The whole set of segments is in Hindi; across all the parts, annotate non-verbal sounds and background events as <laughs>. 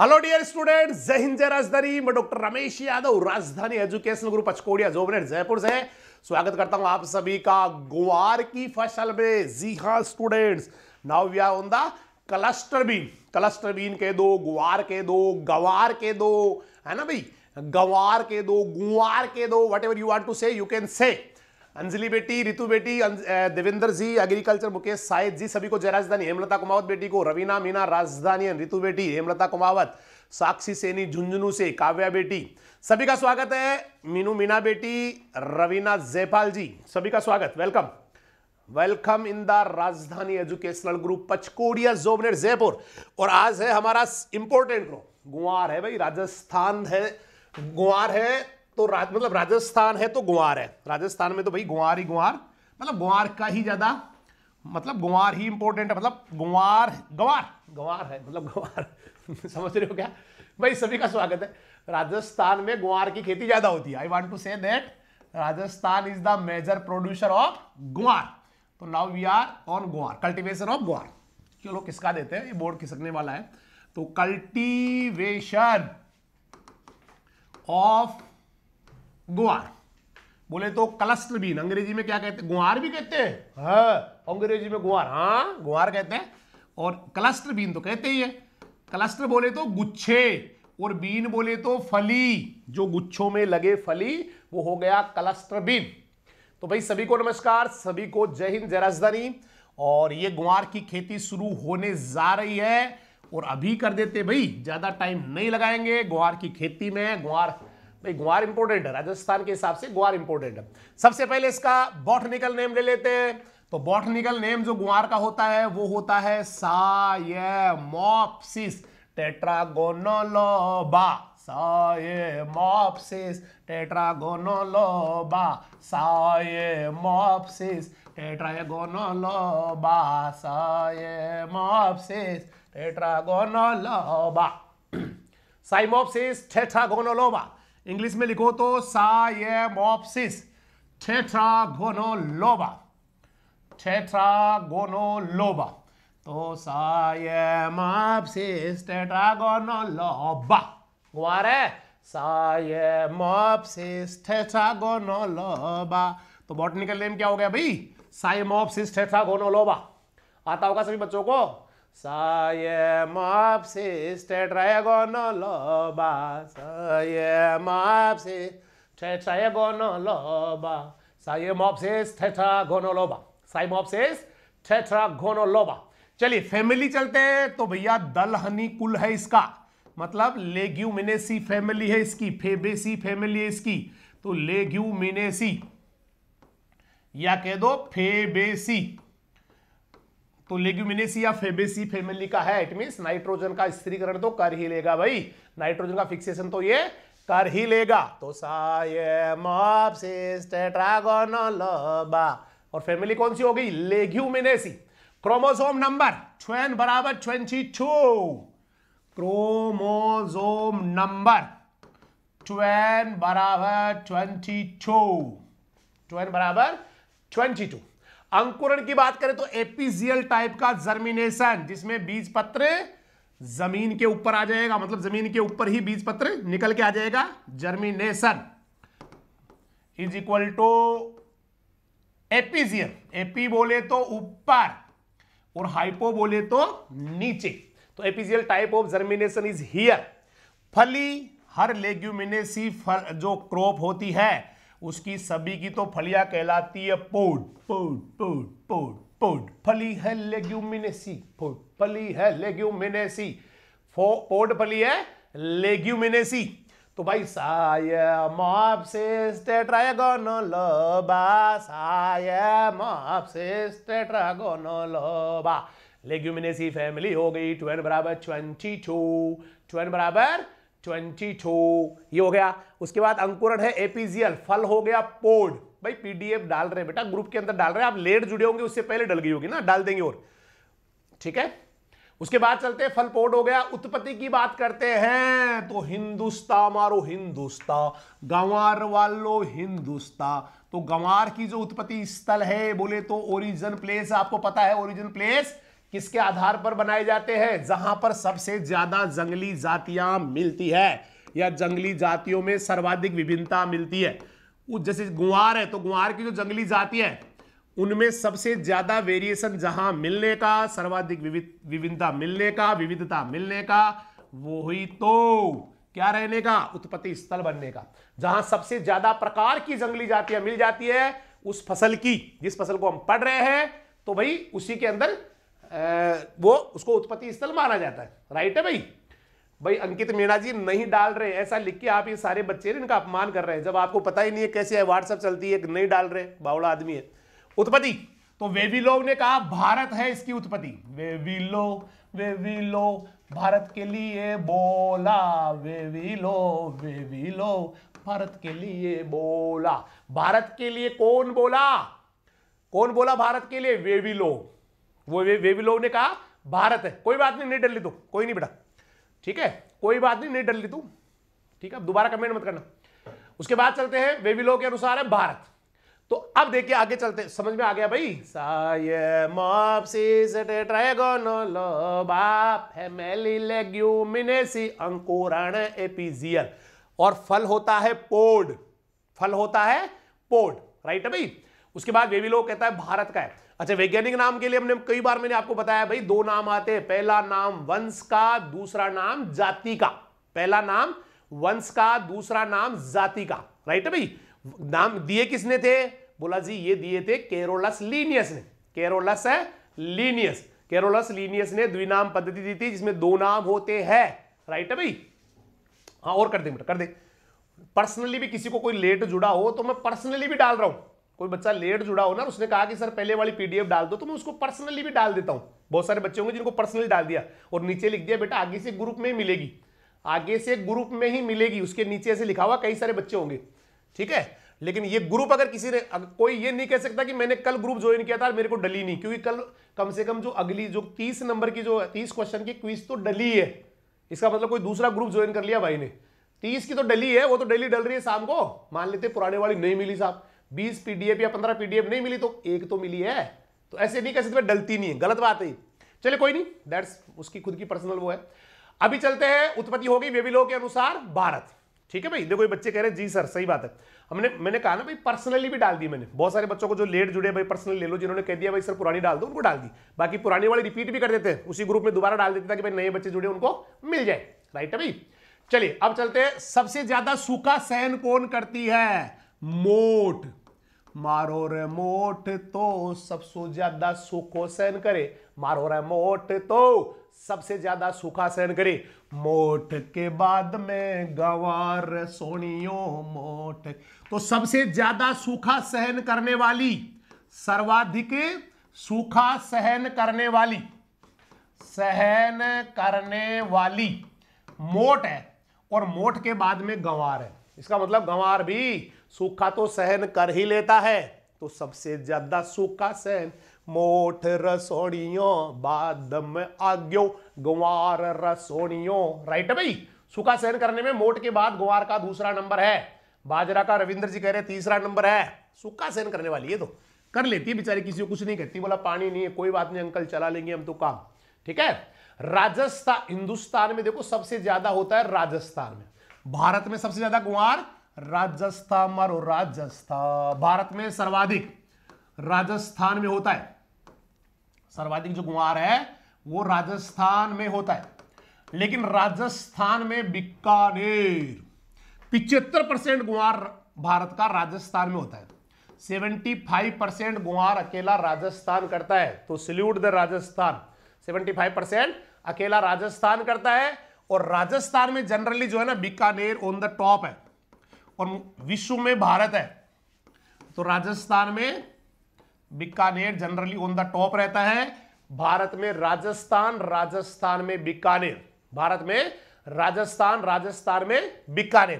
हेलो डियर स्टूडेंट जय हिंद जय राजधानी मैं doctor Ramesh Yadav Rajdhani education group Pachkodiya Jobnet Jaipur से स्वागत करता हूं आप सभी का गुआर की फसल में जी हां students now we are on the cluster bean cluster bean के दो गुआर के दो गवार के दो है ना भाई गवार के दो गुआर के दो whatever you want to say you can say Anjali बेटी रितु बेटी देवेंद्र जी एग्रीकल्चर मुकेश साहिद जी सभी को जय राजधानी हेमलता कुमावत बेटी को रवीना मीना राजधानी रितु बेटी हेमलता कुमावत साक्षी सेनी झुंझुनू से काव्या बेटी सभी का स्वागत है मीनू मीना बेटी रवीना जयपाल जी सभी का स्वागत welcome welcome in the Rajdhani educational group Pachkodiya Jobnet Jaipur और आज है हमारा इंपोर्टेंट ग्रुप गुआर है भाई राजस्थान है ग्वार है तो रा, मतलब राजस्थान है तो ग्वार है राजस्थान में तो भाई ग्वार ही ग्वार मतलब ग्वार का ही ज़्यादा मतलब ग्वार ही इंपॉर्टेंट है मतलब ग्वार गवार गवार है मतलब गवार <laughs> समझ रहे हो क्या भाई सभी का स्वागत है राजस्थान में ग्वार की खेती ज़्यादा होती है I want to say that Rajasthan is the major producer of guar तो now we are on guar cultivation of guar चलो किसका देते हैं ये बोर्ड खिसकने वाला है तो कल्टीवेशन ऑफ गुआर बोले तो क्लस्टर बीन अंग्रेजी में क्या कहते हैं गुआर भी कहते हैं हाँ अंग्रेजी में गुआर हाँ गुआर कहते हैं और क्लस्टर बीन तो कहते ही है क्लस्टर बोले तो गुच्छे और बीन बोले तो फली जो गुच्छों में लगे फली वो हो गया क्लस्टर बीन तो भाई सभी को नमस्कार सभी को जय हिंद जय राजधानी और ये गुआर की खेती शुरू होने जा रही है और अभी कर देते भाई ज़्यादा टाइम नहीं लगाएंगे ग्वार की खेती में ग्वार भाई ग्वार इंपोर्टेंट है राजस्थान के हिसाब से ग्वार इंपोर्टेंट है सबसे पहले इसका बॉटनिकल नेम ले लेते हैं तो बॉटनिकल नेम जो ग्वार का होता है वो होता है सायमोप्सिस टेट्रागोनोलोबा साये सायमोप्सिस टेट्रागोनोलोबा साये सायमोप्सिस टेट्रागोनोलोबा साये सायमोप्सिस टेट्रागोनोलोबा साइमोप्सिस टेट्रागोनोलोबा इंग्लिश में लिखो तो साइमोप्सिस टेट्रागोनोलोबा टेट्रागोनोलोबा तो साइमोप्सिस टेट्रागोनोलोबा हुआ रे साइमोप्सिस टेट्रागोनोलोबा तो बॉटनिकल नेम क्या हो गया भाई साइमोप्सिस टेट्रागोनोलोबा आता होगा सभी बच्चों को Siamopsis tetragonoloba, Siamopsis tetragonoloba, Siamopsis tetragonoloba, Siamopsis tetragonoloba. चलिए फैमिली चलते हैं तो भैया दलहनी कुल है इसका मतलब लेग्यूमिनेसी फैमिली है इसकी फेबेसी फैमिली है इसकी तो लेग्यूमिनेसी या कह दो फेबेसी तो लेग्यूमिनेसी या फेबेसी फैमिली का है इट मीन नाइट्रोजन का स्त्रीकरण तो कर ही लेगा भाई नाइट्रोजन का फिक्सेशन तो ये कर ही लेगा तो और फैमिली कौन सी हो गई लेग्यूमिनेसी क्रोमोसोम नंबर छन बराबर ट्वेंटी टू क्रोमोसोम नंबर ट्वेन बराबर ट्वेंटी टू ट्वेन बराबर ट्वेंटी टू अंकुरण की बात करें तो एपीजीएल टाइप का जर्मिनेशन जिसमें बीज पत्र जमीन के ऊपर आ जाएगा मतलब जमीन के ऊपर ही बीज पत्र निकल के आ जाएगा germination is equal to epigeal epi बोले तो ऊपर और हाइपो बोले तो नीचे तो epigeal type of germination is here फली हर लेग्यूमिनेसी फल जो क्रॉप होती है उसकी सभी की तो फलिया कहलाती है पोड पोड पोड पोड पोड फली है लेग्यूमिनेसी पोड फली है लेग्यूमिनेसी पोड फली है लेग्यूमिनेसी तो भाई सायम आपसे टेट्रागोनोलोबा सायम आपसे टेट्रागोनोलोबा लेग्यूमिनेसी फैमिली हो गई ट्वेन बराबर ट्वेंटी टू ट्वेन बराबर ट्वेंटी टू ये हो गया उसके बाद अंकुरण है एपीजीएल फल हो गया पोड भाई पीडीएफ डाल रहे हैं बेटा ग्रुप के अंदर डाल रहे हैं आप लेट जुड़े होंगे उससे पहले डल गई होगी ना डाल देंगे और ठीक है उसके बाद चलते हैं फल पोड हो गया उत्पत्ति की बात करते हैं तो हिंदुस्ता मारो हिंदुस्ता गंवार वालो हिंदुस्ता तो गंवार की जो उत्पत्ति स्थल है बोले तो ओरिजिन प्लेस आपको पता है ओरिजिन प्लेस किसके आधार पर बनाए जाते हैं जहां पर सबसे ज्यादा जंगली जातियां मिलती है या जंगली जातियों में सर्वाधिक विभिन्नता मिलती है जैसे गुआर है तो गुआर की जो जंगली जाति है उनमें सबसे ज्यादा वेरिएशन जहां मिलने का सर्वाधिक विभिन्नता मिलने का विविधता मिलने का वो ही तो क्या रहने का उत्पत्ति स्थल बनने का जहां सबसे ज्यादा प्रकार की जंगली जातियां मिल जाती है उस फसल की जिस फसल को हम पढ़ रहे हैं तो भाई उसी के अंदर वो उसको उत्पत्ति स्थल माना जाता है राइट है भाई भाई अंकित मीणा जी नहीं डाल रहे ऐसा लिख के आप ये सारे बच्चे इनका अपमान कर रहे हैं जब आपको पता ही नहीं है कैसे है व्हाट्सअप चलती है नहीं डाल रहे बावड़ा आदमी है उत्पत्ति तो वेविलोव ने कहा भारत है इसकी उत्पत्ति वेविलो वेविलो भारत के लिए बोला वेविलो वेविलो भारत के लिए बोला भारत के लिए कौन बोला कौन बोला भारत के लिए वेविलो वो वे, वे भी लोग ने कहा भारत है कोई बात नहीं नहीं डर ली तू कोई नहीं बेटा ठीक है कोई बात नहीं नहीं डर ली तू ठीक है अब दोबारा कमेंट मत करना उसके बाद चलते हैं वे भी लोग के अनुसार है भारत तो अब देखिए आगे चलते समझ में आ गया भाई अंकुरण एपीजियल और फल होता है पोड फल होता है पोड राइट है भाई उसके बाद वे भी लोग कहता है भारत का है अच्छा वैज्ञानिक नाम के लिए हमने कई बार मैंने आपको बताया भाई दो नाम आते हैं पहला नाम वंश का दूसरा नाम जाति का पहला नाम वंश का दूसरा नाम जाति का राइट है भाई नाम दिए किसने थे बोला जी ये दिए थे केरोलस लीनियस ने केरोलस है लीनियस केरोलस लीनियस ने द्विनाम पद्धति दी थी जिसमें दो नाम होते हैं राइट है भाई हाँ और कर दे बेटा कर दे पर्सनली भी किसी को कोई लेट जुड़ा हो तो मैं पर्सनली भी डाल रहा हूं कोई बच्चा लेट जुड़ा हो ना उसने कहा कि सर पहले वाली पीडीएफ डाल दो तो मैं उसको पर्सनली भी डाल देता हूं बहुत सारे बच्चे होंगे जिनको पर्सनली डाल दिया और नीचे लिख दिया बेटा आगे से ग्रुप में ही मिलेगी आगे से ग्रुप में ही मिलेगी उसके नीचे ऐसे लिखा हुआ कई सारे बच्चे होंगे ठीक है लेकिन ये ग्रुप अगर किसी ने कोई ये नहीं कह सकता कि मैंने कल ग्रुप ज्वाइन किया था मेरे को डली नहीं क्योंकि कल कम से कम जो अगली जो तीस नंबर की जो तीस क्वेश्चन की क्विज तो डली है इसका मतलब कोई दूसरा ग्रुप ज्वाइन कर लिया भाई ने तीस की तो डली है वो तो डेली डल रही है शाम को मान लेते पुराने वाली नहीं मिली साहब बीस पीडीएफ या पंद्रह पीडीएफ नहीं मिली तो एक तो मिली है तो ऐसे नहीं कह सकते डलती नहीं है गलत बात है चले कोई नहीं दैट्स उसकी खुद की पर्सनल वो है अभी चलते हैं उत्पत्ति होगी वेबिलो के अनुसार भारत ठीक है भाई देखो बच्चे कह रहे हैं जी सर सही बात है हमने मैंने कहा ना भाई पर्सनली भी डाल दी मैंने बहुत सारे बच्चों को जो लेट जुड़े भाई पर्सनल ले लो जिन्होंने कह दिया भाई सर पुरानी डाल दो उनको डाल दी बाकी पुरानी वाली रिपीट भी कर देते हैं उसी ग्रुप में दोबारा डाल देते ताकि भाई नए बच्चे जुड़े उनको मिल जाए राइट है भाई चलिए अब चलते हैं सबसे ज्यादा सूखा सहन कौन करती है मोट मारो रेमोट तो सबसे ज्यादा सुखो सहन करे मारो रेमोट तो सबसे ज्यादा सूखा सहन करे मोट के बाद में गवार सोनियो मोट तो सबसे ज्यादा सूखा सहन करने वाली सर्वाधिक सूखा सहन करने वाली सहन करने वाली मोट है और मोट के बाद में गंवार है इसका मतलब गंवार भी सूखा तो सहन कर ही लेता है तो सबसे ज्यादा सूखा सहन मोठ रसोड़ियों बाद में आज्ञो गंवार रसोड़ियों राइट भाई सूखा सहन करने में मोट के बाद गुवार का दूसरा नंबर है बाजरा का रविंद्र जी कह रहे तीसरा नंबर है सूखा सहन करने वाली है तो कर लेती है बेचारी किसी को कुछ नहीं कहती बोला पानी नहीं है कोई बात नहीं अंकल चला लेंगे हम तो काम ठीक है राजस्थान हिंदुस्तान में देखो सबसे ज्यादा होता है राजस्थान में भारत में सबसे ज्यादा कुमार राजस्थान मारो राजस्थान भारत में सर्वाधिक राजस्थान में होता है सर्वाधिक जो कुमार है वो राजस्थान में होता है लेकिन राजस्थान में बीकानेर पिछहत्तर परसेंट गुआर भारत का राजस्थान में होता है सेवेंटी फाइव परसेंट गुआर अकेला राजस्थान करता है तो salute the Rajasthan seventy five percent अकेला राजस्थान करता है और राजस्थान में जनरली जो है ना बीकानेर ऑन द टॉप है और विश्व में भारत है तो राजस्थान में Bikaner generally on the top रहता है भारत में राजस्थान राजस्थान में बीकानेर भारत में राजस्थान राजस्थान में बीकानेर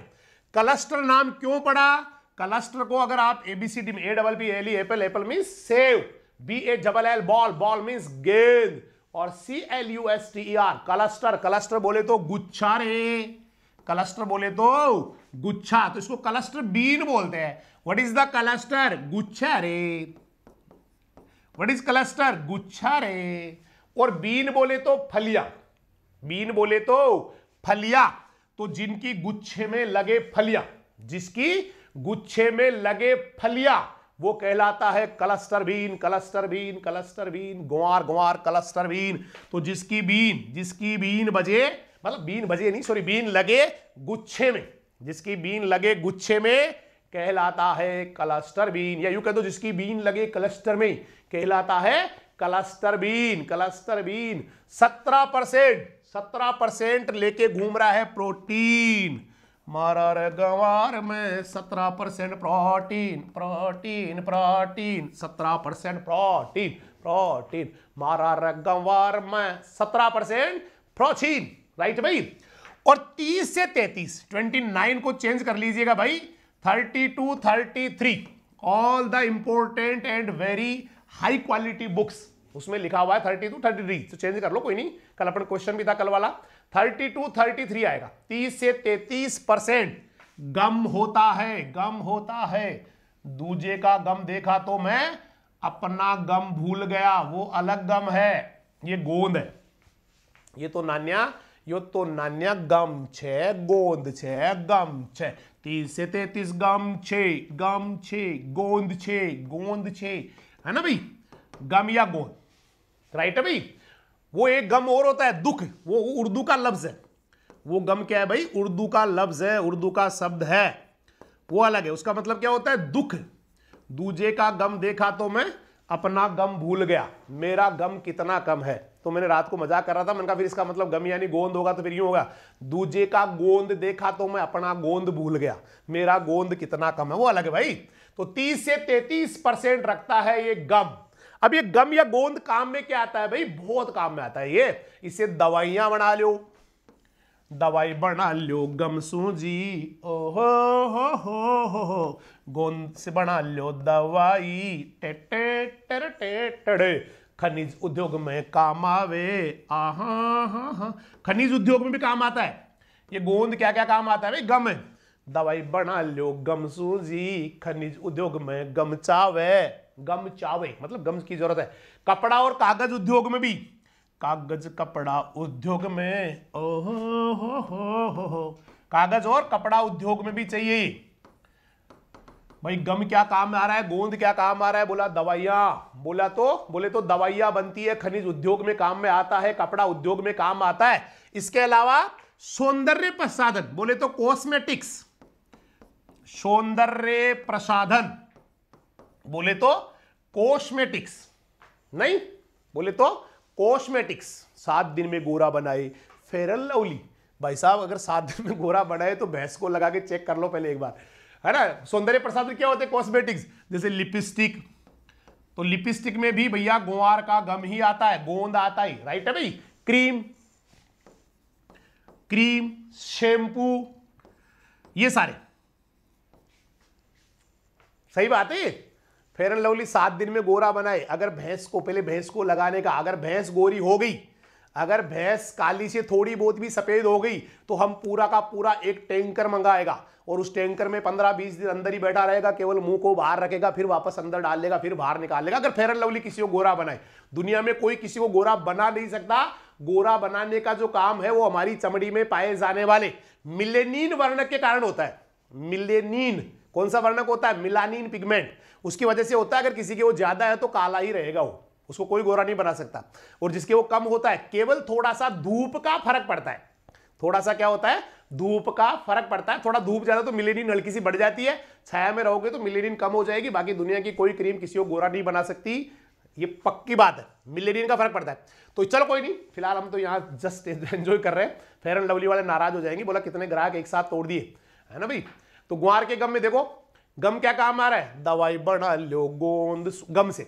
क्लस्टर नाम क्यों पड़ा क्लस्टर को अगर आप एबीसीडी में A double B L apple apple mean सेव B A double L ball ball mean गेंद और C L U S T R cluster cluster बोले तो गुच्छा रे क्लस्टर बोले तो गुच्छा तो इसको क्लस्टर बीन बोलते हैं व्हाट इज द क्लस्टर गुच्छा रे व्हाट इज क्लस्टर गुच्छा रे और बीन बोले तो फलिया बीन बोले तो फलिया तो जिनकी गुच्छे में लगे फलिया जिसकी गुच्छे में लगे फलिया वो कहलाता है cluster bean cluster bean cluster bean गुआर गुआर क्लस्टर बीन तो जिसकी बीन जिसकी बीन बजे मतलब बीन बजे नहीं सॉरी बीन लगे गुच्छे में जिसकी बीन लगे गुच्छे में कहलाता है क्लस्टर बीन या यू कह दो जिसकी बीन लगे क्लस्टर में कहलाता है क्लस्टर बीन क्लस्टर बीन सत्रह परसेंट सत्रह परसेंट लेके घूम रहा है प्रोटीन मारा रे गंवार में सत्रह परसेंट प्रोटीन प्रोटीन प्रोटीन सत्रह परसेंट प्रोटीन प्रोटीन मारा रे गंवार में सत्रह परसेंट प्रोटीन राइट भाई और तीस से तैतीस ट्वेंटी नाइन को चेंज कर लीजिएगा भाई thirty two thirty three all the important and very high quality books उसमें लिखा हुआ है थर्टी टू थर्टी थ्री तो चेंज कर लो कोई नहीं कल अपन क्वेश्चन भी था कल वाला थर्टी टू थर्टी थ्री आएगा तीस से तैतीस परसेंट गम होता है गम होता है दूजे का गम देखा तो मैं अपना गम भूल गया वो अलग गम है ये गोंद है ये तो नान्या यो तो नान्या गम छे गोंद छे गम छे तीस से तैतीस गम छे गम छे गोंद छे गोंद छे है ना भाई गम या गोंद राइट है भाई वो एक गम और होता है दुख वो उर्दू का लफ्ज़ है वो गम क्या है भाई उर्दू का लफ्ज़ है उर्दू का शब्द है वो अलग है उसका मतलब क्या होता है दुख दूजे का गम देखा तो मैं अपना गम भूल गया मेरा गम कितना कम है तो मैंने रात को मजाक कर रहा था मैंने कहा फिर इसका मतलब गम यानी गोंद होगा तो फिर यूं होगा दूजे का गोंद देखा तो मैं अपना गोंद भूल गया मेरा गोंद कितना कम है वो अलग है भाई तो 30 से 33 परसेंट रखता है ये गम अब ये गम या गोंद काम में क्या आता है भाई बहुत काम में आता है ये इसे दवाइयां बना लो दवाई बना लो गम सूजी ओ हो हो हो हो हो गोंद से बना लो दवाई टे टेरे टे टे खनिज उद्योग में काम आवे आहा खनिज उद्योग में भी काम आता है ये गोंद क्या क्या काम आता है भाई गम है दवाई बना लो गम सूजी खनिज उद्योग में गम चावे गम चावे मतलब गम की जरूरत है कपड़ा और कागज उद्योग में भी कागज कपड़ा उद्योग में ओ हो हो हो हो कागज और कपड़ा उद्योग में भी चाहिए भाई गम क्या काम आ रहा है गोंद क्या काम आ रहा है बोला दवाइयां बोला तो बोले तो दवाइयां बनती है खनिज उद्योग में काम में आता है कपड़ा उद्योग में काम आता है इसके अलावा सौंदर्य प्रसाधन बोले तो कॉस्मेटिक्स सौंदर्य प्रसाधन बोले तो कॉस्मेटिक्स नहीं बोले तो कॉस्मेटिक्स सात दिन में गोरा बनाए फेरल लवली भाई साहब अगर सात दिन में गोरा बनाए तो भैंस को लगा के चेक कर लो पहले एक बार है ना सौंदर्य प्रसाद क्या होते हैं कॉस्मेटिक्स जैसे लिपस्टिक तो लिपस्टिक में भी भैया गुआर का गम ही आता है गोंद आता ही राइट है भाई क्रीम क्रीम शैंपू ये सारे सही बात है ये फेयर एंड लवली सात दिन में गोरा बनाए अगर भैंस को पहले भैंस को लगाने का अगर भैंस गोरी हो गई अगर भैंस काली से थोड़ी बहुत भी सफ़ेद हो गई तो हम पूरा का पूरा एक टैंकर मंगाएगा और उस टैंकर में पंद्रह बीस दिन अंदर ही बैठा रहेगा केवल मुंह को बाहर रखेगा फिर वापस अंदर डाल लेगा फिर बाहर निकाल लेगा अगर फेयर एंड लवली किसी को गोरा बनाए दुनिया में कोई किसी को गोरा बना नहीं सकता गोरा बनाने का जो काम है वो हमारी चमड़ी में पाए जाने वाले मिलेनिन वर्णक के कारण होता है मिलेनिन कौन सा वर्णक होता है मिलानिन पिगमेंट उसकी वजह से होता है अगर किसी के वो ज्यादा है तो काला ही रहेगा वो उसको कोई गोरा नहीं बना सकता और जिसके वो कम होता है केवल थोड़ा सा धूप का फर्क पड़ता है थोड़ा सा क्या होता है धूप का फर्क पड़ता है थोड़ा धूप ज्यादा तो मिलेनिन हल्की सी बढ़ जाती है छाया में रहोगे तो मिलेनिन कम हो जाएगी बाकी दुनिया की कोई क्रीम किसी को गोरा नहीं बना सकती ये पक्की बात है मिलेनियन का फर्क पड़ता है तो चलो कोई नहीं फिलहाल हम तो यहाँ जस्ट एंजॉय कर रहे हैं फेयर एंड लवली वाले नाराज हो जाएंगे बोला कितने ग्राहक एक साथ तोड़ दिए है ना भाई तो गुआर के गम में देखो गम क्या काम आ रहा है दवाई बना लो गोंद गम से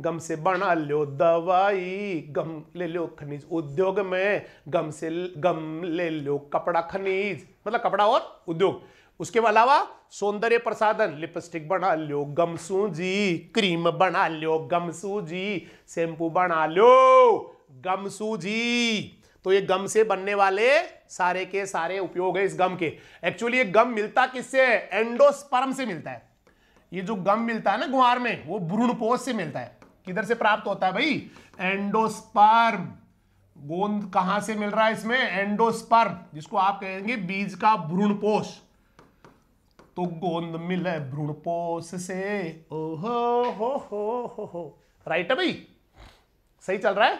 गम से बना लो दवाई गम ले लो खनिज उद्योग में गम से गम ले लो कपड़ा खनिज मतलब कपड़ा और उद्योग उसके अलावा सौंदर्य प्रसादन लिपस्टिक बना लो गम सूजी क्रीम बना लो गम सूजी शैम्पू बना लो गम सूजी तो ये गम से बनने वाले सारे के सारे उपयोग है इस गम के एक्चुअली ये गम मिलता किससे एंडोस्पर्म से मिलता है ये जो गम मिलता है ना गुआर में वो भ्रूणपोष से मिलता है किधर से प्राप्त होता है भाई एंडोस्पर्म गोंद कहां से मिल रहा है इसमें एंडोस्पर्म जिसको आप कहेंगे बीज का भ्रूणपोष तो गोंद मिले भ्रूणपोष से ओहो हो हो हो हो राइट है भाई सही चल रहा है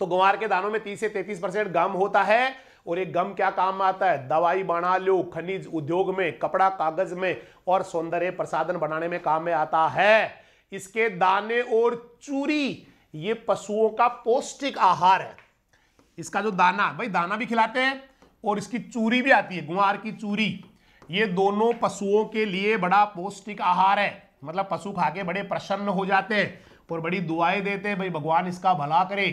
तो गुवार के दानों में 30 से 33 परसेंट गम होता है और एक गम क्या काम आता है दवाई बना लो खनिज उद्योग में कपड़ा कागज में और सौंदर्य प्रसादन बनाने में काम में आता है इसके दाने और चूरी ये पशुओं का पौष्टिक आहार है इसका जो दाना भाई दाना भी खिलाते हैं और इसकी चूरी भी आती है गुआर की चूरी ये दोनों पशुओं के लिए बड़ा पौष्टिक आहार है मतलब पशु खा के बड़े प्रसन्न हो जाते हैं और बड़ी दुआएं देते हैं भाई भगवान इसका भला करे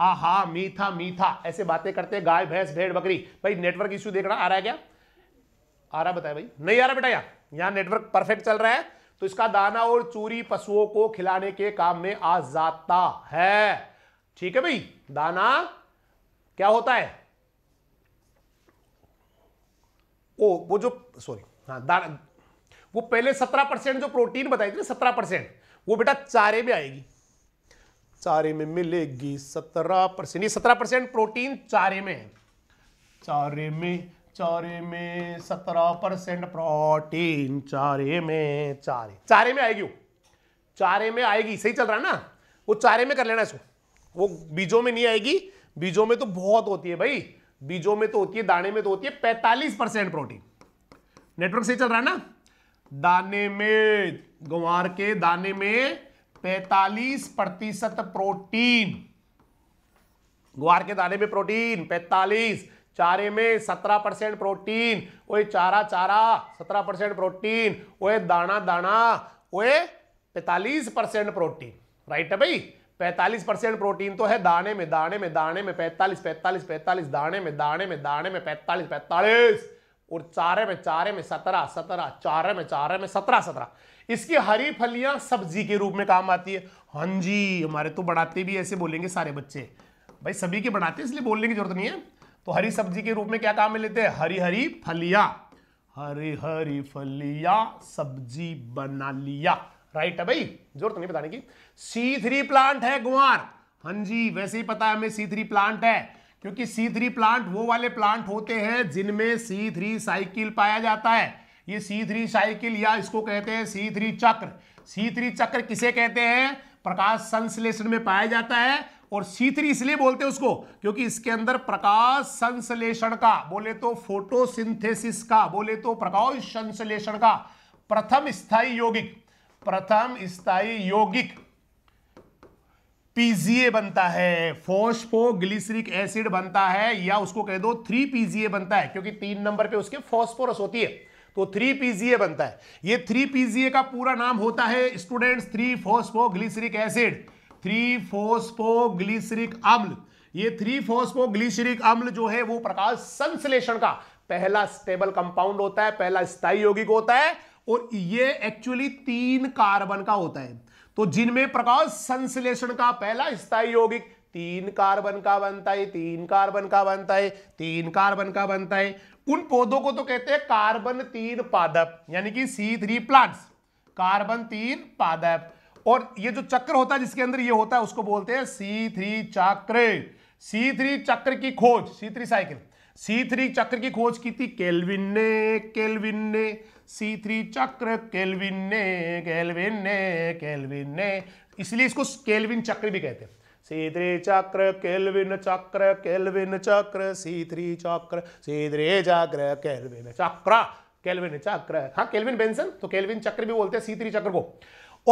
हा हा मीठा मीठा ऐसे बातें करते हैं गाय भैंस भेड़ बकरी भाई नेटवर्क इश्यू देख रहा आ रहा है क्या आ रहा बताया भाई नहीं आ रहा बेटा यार यहाँ नेटवर्क परफेक्ट चल रहा है तो इसका दाना और चूरी पशुओं को खिलाने के काम में आ जाता है ठीक है भाई दाना क्या होता है ओ वो जो सॉरी हाँ दाना वो पहले सत्रह परसेंट जो प्रोटीन बताई थी ना सत्रह परसेंट वो बेटा चारे में आएगी चारे में मिलेगी सत्रह परसेंट ये सत्रह परसेंट प्रोटीन चारे में चारे में चारे में सत्रह परसेंट प्रोटीन चारे में चारे चारे में आएगी चारे में आएगी सही चल रहा है ना वो चारे में कर लेना इसको वो बीजों में नहीं आएगी बीजों में तो बहुत होती है भाई बीजों में तो होती है दाने में तो होती है पैंतालीस परसेंट प्रोटीन नेटवर्क सही चल रहा है ना दाने में गुवार के दाने में पैतालीस प्रतिशत प्रोटीन ग्वार के दाने में प्रोटीन पैतालीस चारे में सत्रह परसेंट प्रोटीन ओए चारा चारा सत्रह परसेंट प्रोटीन ओए दाना दाना ओए पैतालीस परसेंट प्रोटीन राइट है भाई पैतालीस परसेंट प्रोटीन तो है दाने में दाने में दाने में पैतालीस पैतालीस पैतालीस दाने में दाने में दाने में पैतालीस पैतालीस और चारे में चारे में सत्रह सत्रह चारे में चारे में सत्रह सत्रह इसकी हरी फलियां सब्जी के रूप में काम आती है हाँ जी हमारे तो बढ़ाते भी ऐसे बोलेंगे सारे बच्चे भाई सभी के बढ़ाते इसलिए बोलने की जरूरत नहीं है तो हरी सब्जी के रूप में क्या काम में लेते हैं हरी हरी फलिया हरी हरी फलिया सब्जी बना लिया राइट है भाई जरूरत नहीं बताने की सी थ्री प्लांट है गुआर हाँ जी वैसे ही पता है हमें सी थ्री प्लांट है क्योंकि सी थ्री प्लांट वो वाले प्लांट होते हैं जिनमें सी थ्री साइकिल पाया जाता है ये सी थ्री साइकिल या इसको कहते हैं सी थ्री चक्र सी थ्री चक्र किसे कहते हैं प्रकाश संश्लेषण में पाया जाता है और सी थ्री इसलिए बोलते हैं उसको क्योंकि इसके अंदर प्रकाश संश्लेषण का बोले तो फोटोसिंथेसिस का बोले तो प्रकाश संश्लेषण का प्रथम स्थायी यौगिक प्रथम स्थायी यौगिक पीजीए बनता है फोस्फोग्लिसरिक एसिड बनता है या उसको कह दो थ्री पीजीए बनता है क्योंकि तीन नंबर पे उसके फॉस्फोरस होती है तो थ्री पीजीए बनता है ये थ्री पीजीए का पूरा नाम होता है students three phosphoglyceric acid three phosphoglyceric अम्ल ये थ्री फोस्फोग्लिसरिक अम्ल जो है वो प्रकाश संश्लेषण का पहला स्टेबल कंपाउंड होता है पहला स्थायी यौगिक होता है और ये एक्चुअली तीन कार्बन का होता है तो जिनमें प्रकाश संश्लेषण का पहला स्थायी यौगिक तीन कार्बन का बनता है तीन कार्बन का बनता है तीन कार्बन का बनता है उन पौधों को तो कहते हैं कार्बन तीन पादप यानी कि सी थ्री प्लांट्स कार्बन तीन पादप और ये जो चक्र होता है जिसके अंदर ये होता है उसको बोलते हैं सी थ्री चक्र सी थ्री चक्र की खोज C three cycle C three चक्र की खोज की थी केल्विन ने केल्विन ने सी थ्री चक्र केल्विन ने केल्विन ने केल्विन ने इसलिए इसको केल्विन चक्र भी कहते हैं सीधरे चक्र केल्विन चक्र केल्विन चक्र सीधरी चक्र सीधरे चक्र केल्विन चक्र केल्विन चक्र हाँ केल्विन बेंसन तो केल्विन चक्र भी बोलते हैं सी थ्री चक्र को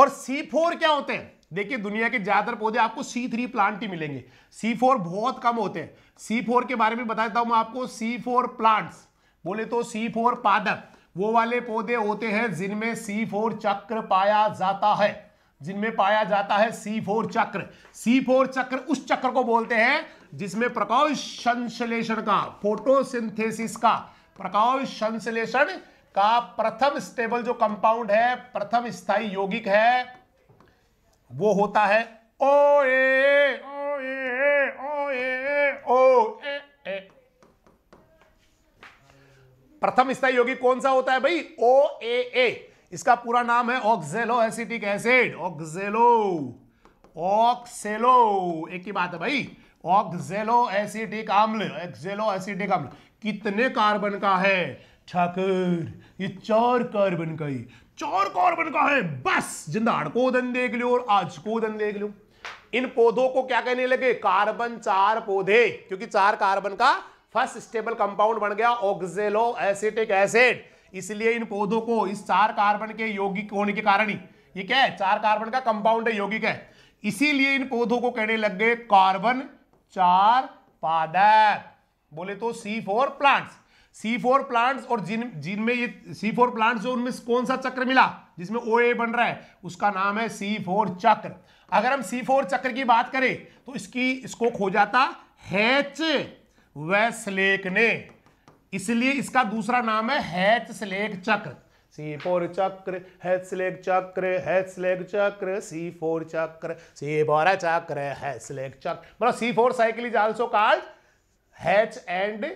और सी फोर क्या होते हैं देखिए दुनिया के ज्यादातर पौधे आपको सी थ्री प्लांट ही मिलेंगे सी फोर बहुत कम होते हैं सी फोर के बारे में बता देता हूं मैं आपको सी फोर प्लांट्स बोले तो सी फोर पादप वो वाले पौधे होते हैं जिनमें सी फोर चक्र पाया जाता है जिनमें पाया जाता है सी फोर चक्र सी फोर चक्र उस चक्र को बोलते हैं जिसमें प्रकाश संश्लेषण का फोटोसिंथेसिस का प्रकाश संश्लेषण का प्रथम स्टेबल जो कंपाउंड है प्रथम स्थाई यौगिक है वो होता है ओ ए ओ ए ओ ए ओ ए प्रथम स्थाई यौगिक कौन सा होता है भाई ओ ए ए इसका पूरा नाम है ऑक्जेलो एसिटिक एसिड ऑक्जेलो ऑक्सेलो एक ही बात है भाई ऑक्जेलो एसिटिक अम्ल एक्जेलो एसिटिक अम्ल कितने कार्बन का है ठाकुर ये चार कार्बन का ही चार कार्बन का है बस जिंदा को दन देख लो और आज को दन देख लो इन पौधों को क्या कहने लगे कार्बन चार पौधे क्योंकि चार कार्बन का फर्स्ट स्टेबल कंपाउंड बन गया ऑक्जेलो एसिटिक एसिड इसलिए इन पौधों को इस चार कार्बन के यौगिक होने के कारण ही ये क्या है चार कार्बन का कंपाउंड है यौगिक है इसीलिए इन पौधों को कहने लग गए कार्बन चार पादप बोले तो C four plants C four plants और जिन जिनमें ये सी फोर प्लांट्स जो उनमें कौन सा चक्र मिला जिसमें ओ ए बन रहा है उसका नाम है सी फोर चक्र अगर हम सी फोर चक्र की बात करें तो इसकी इसको खोजाता हैच वेस्लेक ने इसलिए इसका दूसरा नाम है हैच स्लेक चक्र सी फोर चक्र हैच स्लेक चक्र हैच स्लेक चक्र सी फोर चक्र सी फोर चक्र हैच स्लेग चक्र मतलब C four cycle is also called Hatch and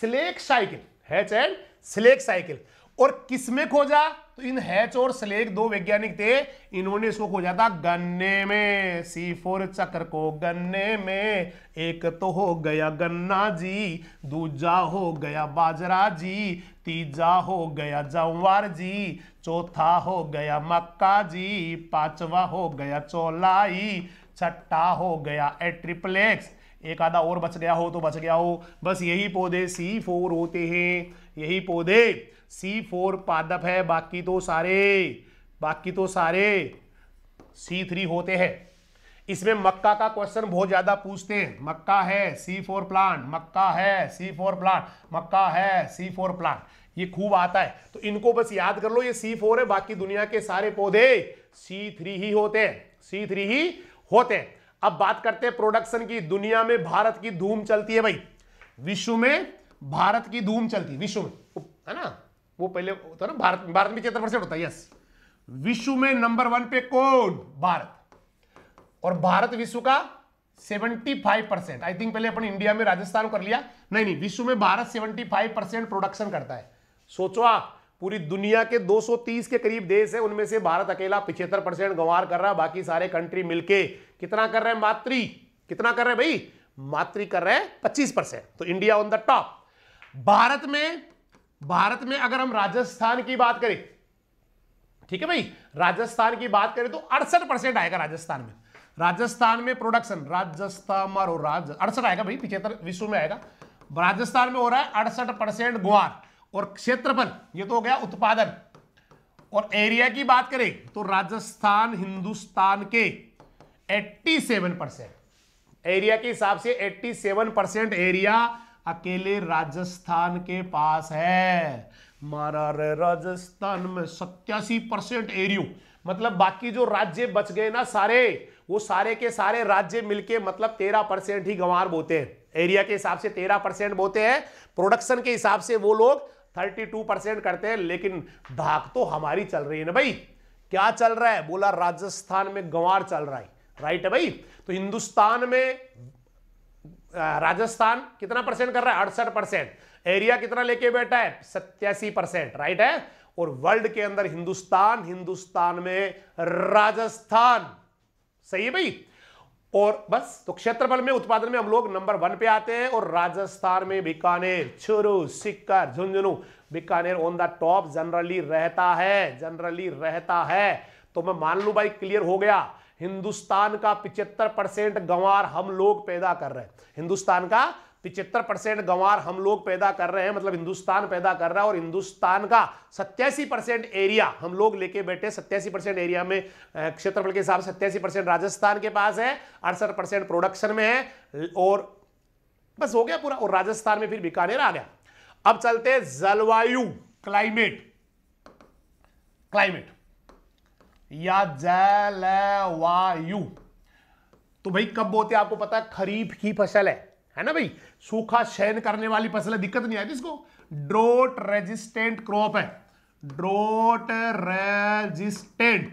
Slack cycle Hatch and Slack cycle और किसमें खोजा तो इन हैच और स्लेग दो वैज्ञानिक थे इन्होंने इसको खोजा था गन्ने में सी फोर चक्र को गन्ने में एक तो हो गया गन्ना जी दूजा हो गया बाजरा जी तीजा हो गया जवार जी चौथा हो गया मक्का जी पांचवा हो गया चौलाई छठा हो गया एट्रिप्लेक्स एक आधा और बच गया हो तो बच गया हो बस यही पौधे सी फोर होते हैं यही पौधे सी फोर पादप है बाकी तो सारे बाकी तो सारे सी थ्री होते हैं इसमें मक्का का क्वेश्चन बहुत ज्यादा पूछते हैं मक्का है सी फोर प्लांट मक्का है सी फोर प्लांट मक्का है सी फोर प्लांट ये खूब आता है तो इनको बस याद कर लो ये सी फोर है बाकी दुनिया के सारे पौधे सी थ्री ही होते हैं सी थ्री ही होते हैं अब बात करते हैं प्रोडक्शन की दुनिया में भारत की धूम चलती है भाई विश्व में भारत की धूम चलती है विश्व में है ना वो पहले होता ना भारत भारत में छिहत्तर परसेंट होता है यस विश्व में नंबर वन पे कौन भारत और भारत विश्व का 75 परसेंट आई थिंक पहले अपन इंडिया में राजस्थान कर लिया नहीं नहीं विश्व में भारत 75 परसेंट प्रोडक्शन करता है सोचो आप पूरी दुनिया के 230 के करीब देश है उनमें से भारत अकेला पिछहत्तर परसेंट गंवार कर रहा है बाकी सारे कंट्री मिलके कितना कर रहे हैं मातृ कितना कर रहे हैं भाई मातृ कर रहे हैं पच्चीस तो India on the top Bharat में भारत में अगर हम राजस्थान की बात करें ठीक है भाई राजस्थान की बात करें तो अड़सठ परसेंट आएगा राजस्थान में राजस्थान में प्रोडक्शन राजस्थान और राज अड़सठ आएगा भाई पिछहत्तर विश्व में आएगा राजस्थान में हो रहा है अड़सठ परसेंट गुआर और क्षेत्रफल ये तो हो गया उत्पादन और एरिया की बात करें तो राजस्थान हिंदुस्तान के 87 परसेंट एरिया के हिसाब से 87 परसेंट एरिया अकेले राजस्थान के पास है मारा रे राजस्थान में सत्यासी परसेंट एरियो मतलब बाकी जो राज्य बच गए ना सारे वो सारे के सारे राज्य मिलके मतलब तेरह परसेंट ही गंवार बोते हैं एरिया के हिसाब से तेरह परसेंट बोते हैं प्रोडक्शन के हिसाब से वो लोग थर्टी टू परसेंट करते हैं लेकिन धाक तो हमारी चल रही है ना भाई क्या चल रहा है बोला राजस्थान में गंवार चल रहा है राइट है भाई तो हिंदुस्तान में राजस्थान कितना परसेंट कर रहा है अड़सठ परसेंट एरिया कितना लेके बैठा है सत्यासी परसेंट राइट है और वर्ल्ड के अंदर हिंदुस्तान हिंदुस्तान में राजस्थान सही है भाई और बस तो क्षेत्रफल में उत्पादन में हम लोग नंबर वन पे आते हैं और राजस्थान में Bikaner Churu Sikar Jhunjhunu Bikaner on the top generally रहता है जनरली रहता है तो मैं मान लू भाई क्लियर हो गया हिंदुस्तान का पिछहत्तर परसेंट गंवार हम लोग पैदा कर रहे हैं हिंदुस्तान का पिचहत्तर परसेंट गंवार हम लोग पैदा कर रहे हैं मतलब हिंदुस्तान पैदा कर रहा है और हिंदुस्तान का सत्यासी परसेंट एरिया हम लोग लेके बैठे सत्यासी परसेंट एरिया में क्षेत्रफल के हिसाब से सत्यासी परसेंट राजस्थान के पास है अड़सठ परसेंट प्रोडक्शन में है और बस हो गया पूरा और राजस्थान में फिर बीकानेर आ गया अब चलते जलवायु क्लाइमेट क्लाइमेट या वायु तो भाई कब बोते हैं आपको पता है खरीफ की फसल है है ना भाई सूखा शहन करने वाली फसल है दिक्कत नहीं आती इसको ड्रोट रेजिस्टेंट क्रॉप है ड्रोट रेजिस्टेंट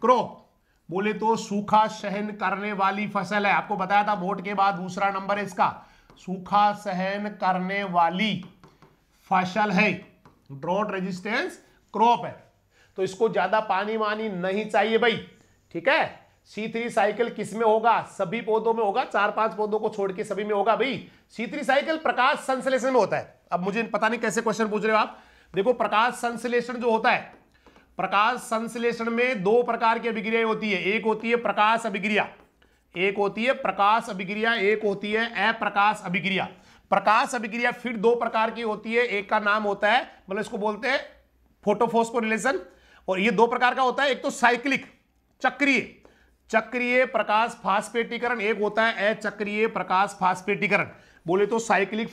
क्रॉप बोले तो सूखा सहन करने वाली फसल है आपको बताया था वोट के बाद दूसरा नंबर है इसका सूखा सहन करने वाली फसल है ड्रोट रेजिस्टेंस क्रॉप है तो इसको ज़्यादा पानी वानी नहीं चाहिए भाई ठीक है सी थ्री साइकिल किसमें होगा सभी पौधों में होगा चार पांच पौधों को छोड़ के सभी में होगा भाई सी थ्री साइकिल प्रकाश संश्लेषण में होता है अब मुझे पता नहीं कैसे क्वेश्चन पूछ रहे हो आप देखो प्रकाश संश्लेषण जो होता है प्रकाश संश्लेषण में दो प्रकार की अभिक्रिया होती है एक होती है प्रकाश अभिक्रिया एक होती है प्रकाश अभिक्रिया एक होती है अप्रकाश अभिक्रिया प्रकाश अभिक्रिया फिर दो प्रकार की होती है एक का नाम होता है मतलब इसको बोलते हैं रिलेशन और ये दो प्रकार का होता है एक तो साइक्लिक चक्रीय चक्रीय प्रकाश फास्पेटीकरण एक होता है अचक्रीय प्रकाश फास्पेटीकरण बोले तो साइक्लिक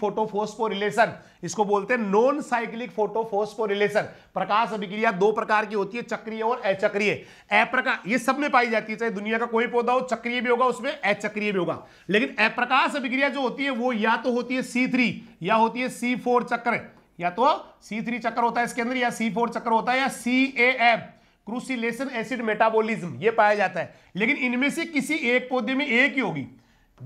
रिलेशन इसको बोलते हैं नॉन साइक्लिक रिलेशन प्रकाश अभिक्रिया दो प्रकार की होती है चक्रीय और अचक्रीय अप्रकाश ये सब में पाई जाती है चाहे दुनिया का कोई पौधा हो चक्रीय भी होगा उसमें अचक्रीय भी होगा लेकिन अप्रकाश अभिक्रिया जो होती है वो या तो होती है सी या होती है सी चक्र या तो C3 चक्कर होता है इसके अंदर या C4 चक्कर होता है या CAM क्रूसिलेशन एसिड मेटाबॉलिज्म ये पाया जाता है लेकिन इनमें से किसी एक पौधे में एक ही होगी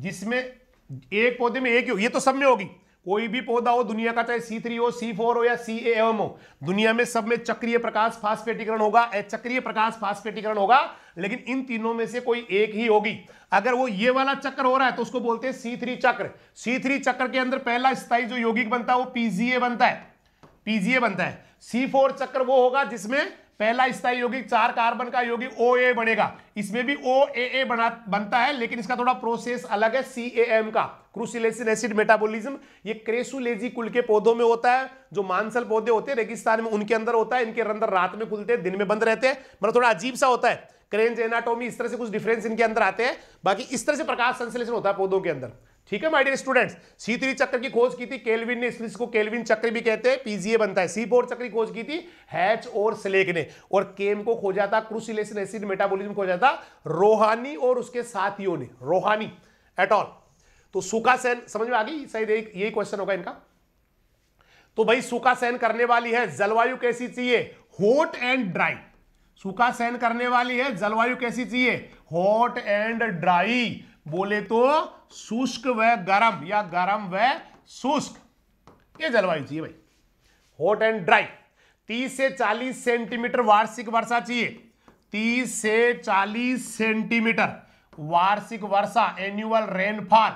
जिसमें एक पौधे में एक ही होगी ये तो सब में होगी कोई भी पौधा हो दुनिया का चाहे सी थ्री हो सी फोर हो या सी एम हो दुनिया में सब में चक्रीय प्रकाश फास्फेटीकरण होगा चक्रीय प्रकाश फास्फेटीकरण होगा लेकिन इन तीनों में से कोई एक ही होगी अगर वो ये वाला चक्र हो रहा है तो उसको बोलते हैं सी थ्री चक्र सी थ्री चक्र के अंदर पहला स्थायी जो यौगिक बनता है वो पीजीए बनता है पीजीए बनता है सी फोर चक्र वो होगा जिसमें पहला स्थायी यौगिक चार कार्बन का यौगिक ओ ए बनेगा इसमें भी ओ ए ए बना बनता है लेकिन इसका थोड़ा प्रोसेस अलग है सी ए एम का क्रूसिलेसिन एसिड मेटाबोलिज्म ये क्रेसुलेजी कुल के पौधों में होता है जो मानसल पौधे होते हैं रेगिस्तान में उनके अंदर होता है इनके अंदर रात में खुलते हैं दिन में बंद रहते हैं मतलब थोड़ा अजीब सा होता है क्रेंज एनाटोमी इस तरह से कुछ डिफरेंस इनके अंदर आते हैं बाकी इस तरह से प्रकाश संश्लेषण होता है पौधों के अंदर ठीक है माइडियर स्टूडेंट्स सी थ्री चक्र की खोज की थी केल्विन ने इसको केल्विन चक्र भी कहते हैं पीजीए बनता है सी फोर चक्र की खोज की थी हैच और स्लेक ने और केम को खोजा था क्रूसिलेशन एसिड मेटाबोलिज्म खोजा था रोहानी और उसके साथियों ने रोहानी एट ऑल तो सुखा सेन समझ में आ गई शायद यही क्वेश्चन होगा इनका तो भाई सुखा सहन करने वाली है जलवायु कैसी चाहिए हॉट एंड ड्राई सुखा सहन करने वाली है जलवायु कैसी चाहिए हॉट एंड ड्राई बोले तो शुष्क व गर्म या गर्म व शुष्क ये जलवायु चाहिए भाई हॉट एंड ड्राई तीस से चालीस सेंटीमीटर वार्षिक वर्षा चाहिए तीस से चालीस सेंटीमीटर वार्षिक वर्षा एन्युअल रेनफॉल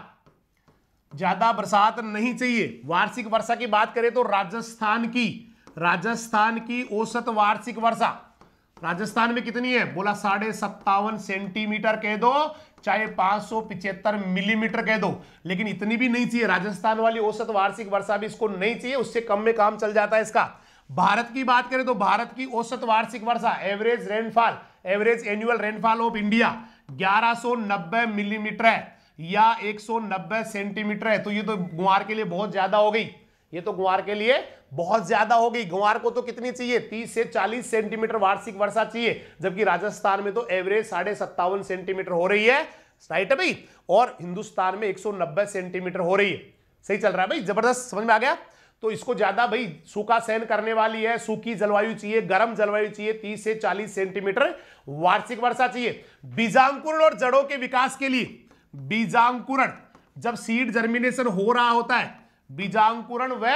ज्यादा बरसात नहीं चाहिए वार्षिक वर्षा की बात करें तो राजस्थान की राजस्थान की औसत वार्षिक वर्षा राजस्थान में कितनी है बोला साढ़े सत्तावन सेंटीमीटर कह दो चाहे पाँच मिलीमीटर कह दो लेकिन इतनी भी नहीं चाहिए राजस्थान वाली औसत वार्षिक वर्षा भी इसको नहीं चाहिए उससे कम में काम चल जाता है इसका भारत की बात करें तो भारत की औसत वार्षिक वर्षा average rainfall average annual rainfall of India 1190 millimetre है या 190 सेंटीमीटर है तो ये तो गुआर के लिए बहुत ज्यादा हो गई ये तो गुवार के लिए बहुत ज्यादा हो गई गुवार को तो कितनी चाहिए 30 से 40 सेंटीमीटर वार्षिक वर्षा चाहिए जबकि राजस्थान में तो एवरेज साढ़े सत्तावन सेंटीमीटर हो रही है राइट है भाई और हिंदुस्तान में 190 सेंटीमीटर हो रही है सही चल रहा है भाई जबरदस्त समझ में आ गया तो इसको ज्यादा भाई सूखा सहन करने वाली है सूखी जलवायु चाहिए गर्म जलवायु चाहिए 30 से 40 सेंटीमीटर वार्षिक वर्षा चाहिए बीजांकुरण और जड़ों के विकास के लिए बीजांकुरण जब सीड जर्मिनेशन हो रहा होता है बीजांकुरण व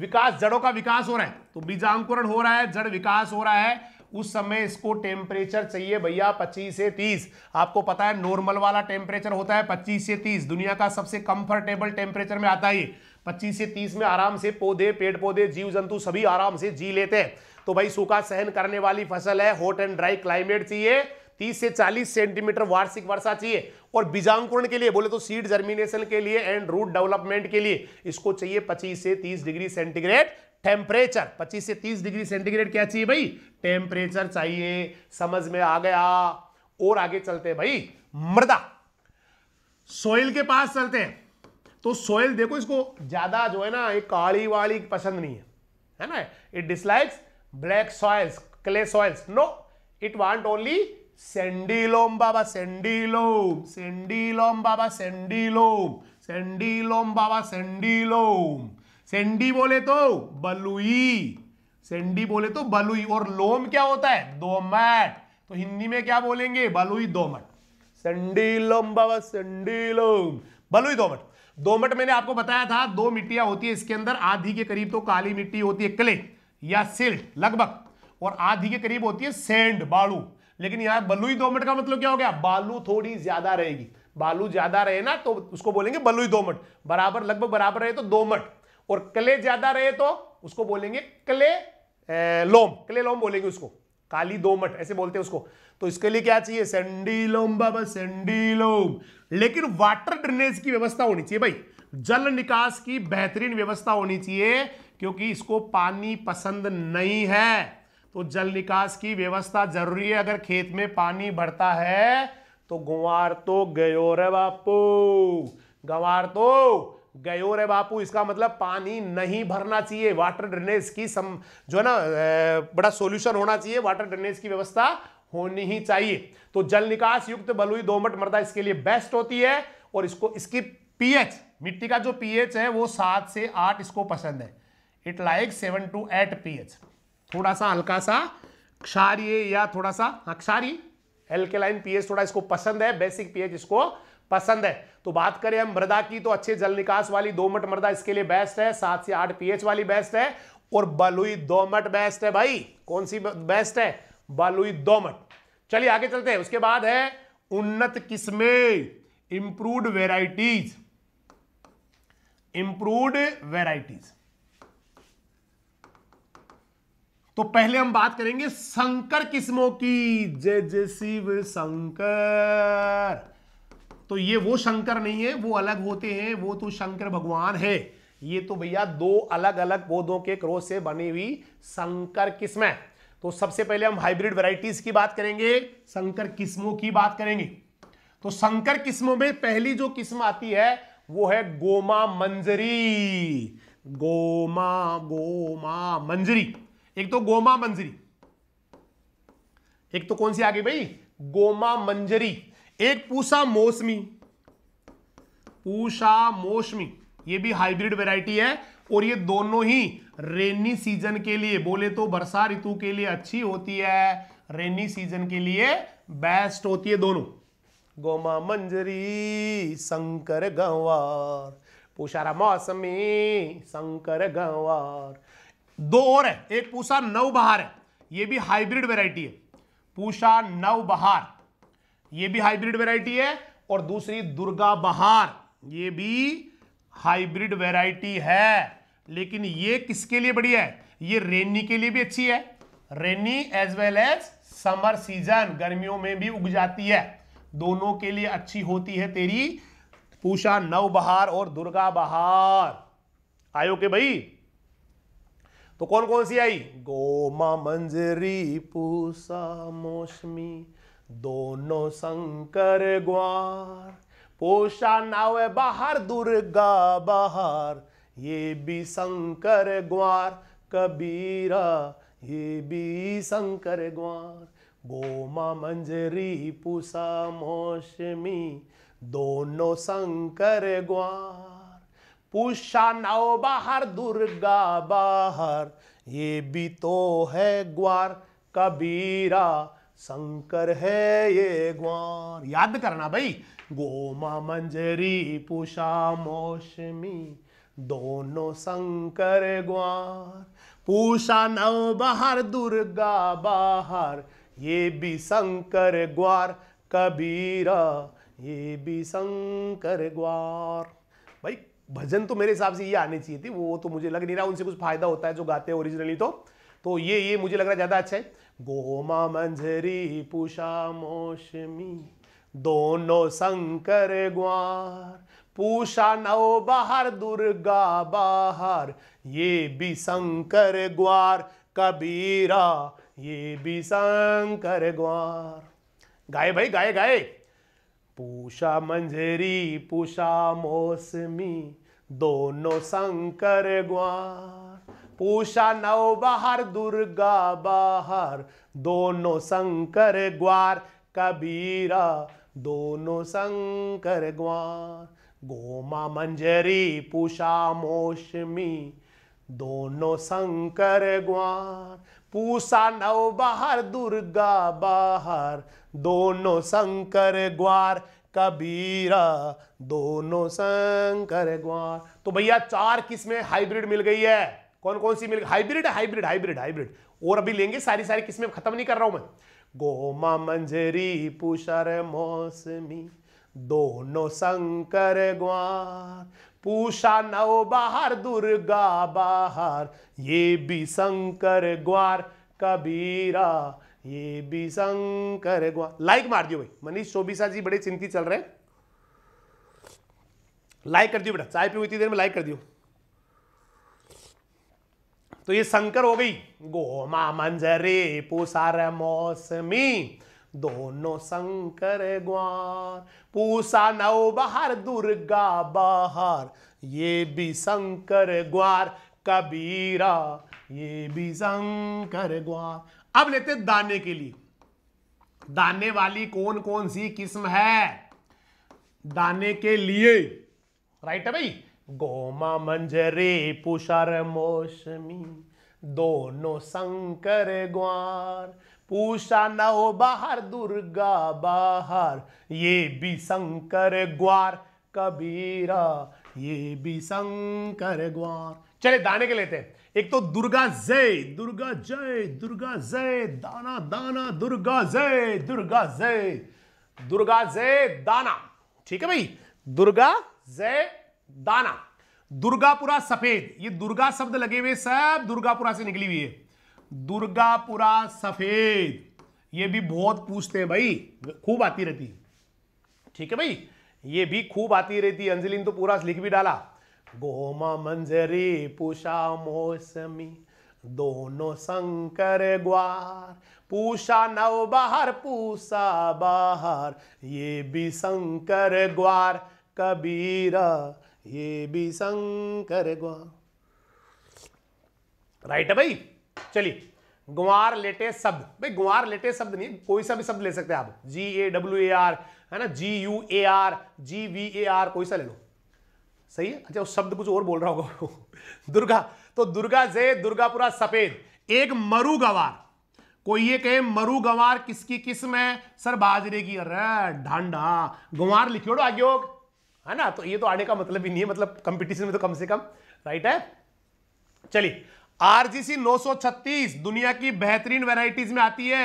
विकास जड़ों का विकास हो रहा है तो बीजांकुरण हो रहा है जड़ विकास हो रहा है उस समय इसको टेम्परेचर चाहिए भैया 25 से 30 आपको पता है नॉर्मल वाला टेम्परेचर होता है 25 से 30 दुनिया का सबसे कंफर्टेबल टेम्परेचर में आता है 25 से 30 में आराम से पौधे पेड़ पौधे जीव जंतु सभी आराम से जी लेते हैं तो भाई सूखा सहन करने वाली फसल है हॉट एंड ड्राई क्लाइमेट चाहिए 30 से 40 सेंटीमीटर वार्षिक वर्षा चाहिए और बीजांकुरण के लिए बोले तो सीड जर्मिनेशन के लिए एंड रूट डेवलपमेंट के लिए इसको चाहिए 25 से 30 डिग्री सेंटीग्रेड टेम्परेचर 25 से 30 डिग्री सेंटीग्रेड क्या चाहिए भाई टेम्परेचर चाहिए समझ में आ गया और आगे चलते हैं भाई मृदा सोइल के पास चलते हैं तो सोइल देखो इसको ज्यादा जो है ना ये काली वाली पसंद नहीं है है ना it dislikes black soils clay soils no it want only sandy loam बाबा सेंडीलोम सेंडीलोम बाबा सेंडीलोम सेंडीलोम बाबा सेंडी बोले तो बलुई सेंडी बोले तो बलुई और लोम क्या होता है दोमट तो हिंदी में क्या बोलेंगे बलुई दोमट लोम बाबा लोम बलुई दोमट दोमट मैंने आपको बताया था दो मिट्टियां होती है इसके अंदर आधी के करीब तो काली मिट्टी होती है क्ले या सिल्ट लगभग और आधी के करीब होती है सेंड बाड़ू लेकिन यहां बलुई दोमट का मतलब क्या हो गया बालू थोड़ी ज्यादा रहेगी बालू ज्यादा रहे ना तो उसको बोलेंगे बलुई दोमट बराबर लगभग बराबर रहे तो दोमट और कले ज्यादा रहे तो उसको बोलेंगे कले लोम कले लोम बोलेंगे उसको काली दोमट ऐसे बोलते हैं उसको तो इसके लिए क्या चाहिए सेंडी लोम बाबा सेंडी लोम लेकिन वाटर ड्रेनेज की व्यवस्था होनी चाहिए भाई जल निकास की बेहतरीन व्यवस्था होनी चाहिए क्योंकि इसको पानी पसंद नहीं है तो जल निकास की व्यवस्था जरूरी है अगर खेत में पानी भरता है तो गुवार तो गयो रे बापू गवार तो गयो रे बापू इसका मतलब पानी नहीं भरना चाहिए वाटर ड्रेनेज की सम जो है ना बड़ा सोल्यूशन होना चाहिए वाटर ड्रेनेज की व्यवस्था होनी ही चाहिए तो जल निकास युक्त बलुई दोमट मृदा इसके लिए बेस्ट होती है और इसको इसकी पीएच मिट्टी का जो पीएच है वो सात से आठ इसको पसंद है it like seven to eight pH थोड़ा सा हल्का सा क्षारिय या थोड़ा सा हाँ क्षारी एल्केलाइन पीएच थोड़ा इसको पसंद है बेसिक पीएच इसको पसंद है तो बात करें हम मृदा की तो अच्छे जल निकास वाली दोमट मृदा इसके लिए बेस्ट है सात से आठ पीएच वाली बेस्ट है और बलुई दोमट बेस्ट है भाई कौन सी बेस्ट है बलुई दोमट चलिए आगे चलते हैं उसके बाद है उन्नत किस्में इंप्रूव वेराइटीज इंप्रूव वेराइटीज तो पहले हम बात करेंगे संकर किस्मों की जय जय शिव शंकर तो ये वो शंकर नहीं है वो अलग होते हैं वो तो शंकर भगवान है ये तो भैया दो अलग अलग पौधों के क्रोध से बनी हुई संकर किस्में तो सबसे पहले हम हाइब्रिड वैरायटीज की बात करेंगे संकर किस्मों की बात करेंगे तो संकर किस्मों में पहली जो किस्म आती है वो है गोमा मंजरी गोमा गोमा मंजरी एक तो गोमा मंजरी एक तो कौन सी आ गई भाई गोमा मंजरी एक पूसा मौसमी पूषा मौसमी ये भी हाइब्रिड वैरायटी है और ये दोनों ही रेनी सीजन के लिए बोले तो बरसा ऋतु के लिए अच्छी होती है रेनी सीजन के लिए बेस्ट होती है दोनों गोमा मंजरी शंकर गंवार पूषारा मौसमी शंकर गंवार दो और है एक पूषा नव बहार है ये भी हाइब्रिड वेराइटी है पूषा नव बहार ये भी हाइब्रिड वेराइटी है और दूसरी दुर्गा बहार ये भी हाइब्रिड वेराइटी है लेकिन ये किसके लिए बढ़िया है ये रेनी के लिए भी अच्छी है rainy as well as summer season गर्मियों में भी उग जाती है दोनों के लिए अच्छी होती है तेरी पूषा नव बहार और दुर्गा बहार आयो के भाई तो कौन कौन सी आई गोमा मंजरी पूसा मौसमी दोनों शंकर ग्वार पोषा नाव बाहर दुर्गा बाहर ये भी शंकर ग्वार कबीरा ये भी शंकर ग्वार गोमा मंजरी पूसा मौसमी दोनों शंकर ग्वार पूषा नाओ बाहर दुर्गा बाहर ये भी तो है ग्वार कबीरा शंकर है ये ग्वार याद करना भाई गोमा मंजरी पूषा मौसमी दोनों शंकर ग्वार पूषा नव बाहर दुर्गा बाहर ये भी शंकर ग्वार कबीरा ये भी शंकर ग्वार भाई भजन तो मेरे हिसाब से ये आने चाहिए थी वो तो मुझे लग नहीं रहा उनसे कुछ फायदा होता है जो गाते हैं ओरिजिनली तो तो ये ये मुझे लग रहा है ज़्यादा अच्छा है गोमा मंझरी पुषा मौसमी दोनों शंकर ग्वार पूषा नौ बाहर दुर्गा बाहर ये भी शंकर ग्वार कबीरा ये भी शंकर ग्वार गाए भाई गाए गाए पूषा मंझेरी पूषा मौसमी दोनों शंकर ग्वार पूषा नव बाहर दुर्गा बाहर दोनों शंकर ग्वार कबीरा दोनों शंकर ग्वार गोमा मंजरी पूषा मौसमी दोनों शंकर ग्वार पूसा नव बाहर दुर्गा बाहर दोनों शंकर ग्वार कबीरा दोनों शंकर ग्वार तो भैया चार किस्में हाइब्रिड मिल गई है कौन कौन सी मिल गई हाइब्रिड हाइब्रिड हाइब्रिड हाइब्रिड और अभी लेंगे सारी सारी किस्में खत्म नहीं कर रहा हूं मैं गोमा मंजरी पुषर मौसमी दोनों शंकर ग्वार पूषा नव बाहर दुर्गा बाहर ये भी शंकर ग्वार कबीरा ये भी शंकर ग्वार लाइक मार दियो भाई मनीष चौबीसा जी बड़े चिंतित चल रहे हैं लाइक कर दियो बेटा चाय पी इतनी देर में लाइक कर दियो तो ये शंकर हो गई गोमा मंजरे पुसार मौसमी दोनों शंकर ग्वार पूसा नव बाहर दुर्गा बाहर ये भी शंकर ग्वार कबीरा ये भी शंकर ग्वार अब लेते दाने के लिए दाने वाली कौन कौन सी किस्म है दाने के लिए राइट है भाई गोमा मंजरे पुषर मौसमी दोनों शंकर ग्वार पूषा न हो बाहर दुर्गा बाहर ये भी शंकर ग्वार कबीरा ये भी शंकर ग्वार चले दाने के लेते हैं एक तो दुर्गा जय दुर्गा जय दुर्गा जय दाना दाना दुर्गा जय दुर्गा जय दुर्गा जय दाना ठीक है भाई दुर्गा जय दाना दुर्गापुरा सफेद ये दुर्गा शब्द लगे हुए सब दुर्गापुरा से निकली हुई है दुर्गापुरा सफेद ये भी बहुत पूछते हैं भाई खूब आती रहती है ठीक है भाई ये भी खूब आती रहती है अंजलि ने तो पूरा लिख भी डाला गोमा मंजरी पूषा मौसमी दोनों शंकर ग्वार पूषा नव बाहर पूषा बाहर ये भी शंकर ग्वार कबीरा ये भी शंकर ग्वार राइट है भाई चलिए गुआर लेटे शब्द भाई गुआर लेटे शब्द नहीं कोई सा भी शब्द ले सकते हैं आप जी ए डब्ल्यू ए आर है ना G U A R G V A R कोई सा ले लो सही है अच्छा उस शब्द कुछ और बोल रहा होगा दुर्गा तो दुर्गा जे दुर्गापुरा सफेद एक मरु गवार कोई ये कहे मरु गवार किसकी किस्म है सर बाजरे की अरे ढांडा गंवार लिखियो आगे है ना तो ये तो आने का मतलब ही नहीं है मतलब कंपटीशन में तो कम से कम राइट है चलिए आरजीसी 936 दुनिया की बेहतरीन वेराइटीज में आती है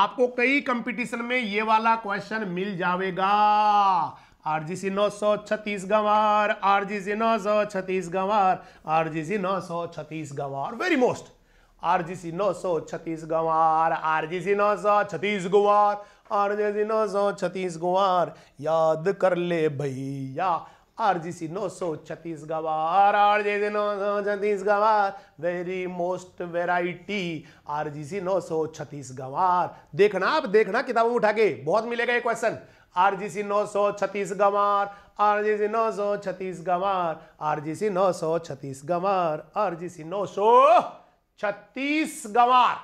आपको कई कंपटीशन में ये वाला क्वेश्चन मिल जाएगा आरजीसी 936 गवार आरजीसी 936 गवार आरजीसी 936 गवार वेरी मोस्ट आरजीसी 936 गवार आरजीसी 936 गवार आरजीसी 936 गंवार याद कर ले भैया आरजीसी छत्तीसगवार 900 छत्तीसगढ़ आरजीसी 900 छत्तीसगवार very most variety R G C RGC 900 छत्तीसगवार देखना आप देखना किताबों में उठा के बहुत मिलेगा ये question R R G G C C छत्तीसगवार आरजीसी छत्तीसगवार R G C Chhattisgarh RGC छत्तीसगवार आर जी सी छत्तीसगढ़ सही छत्तीसगवार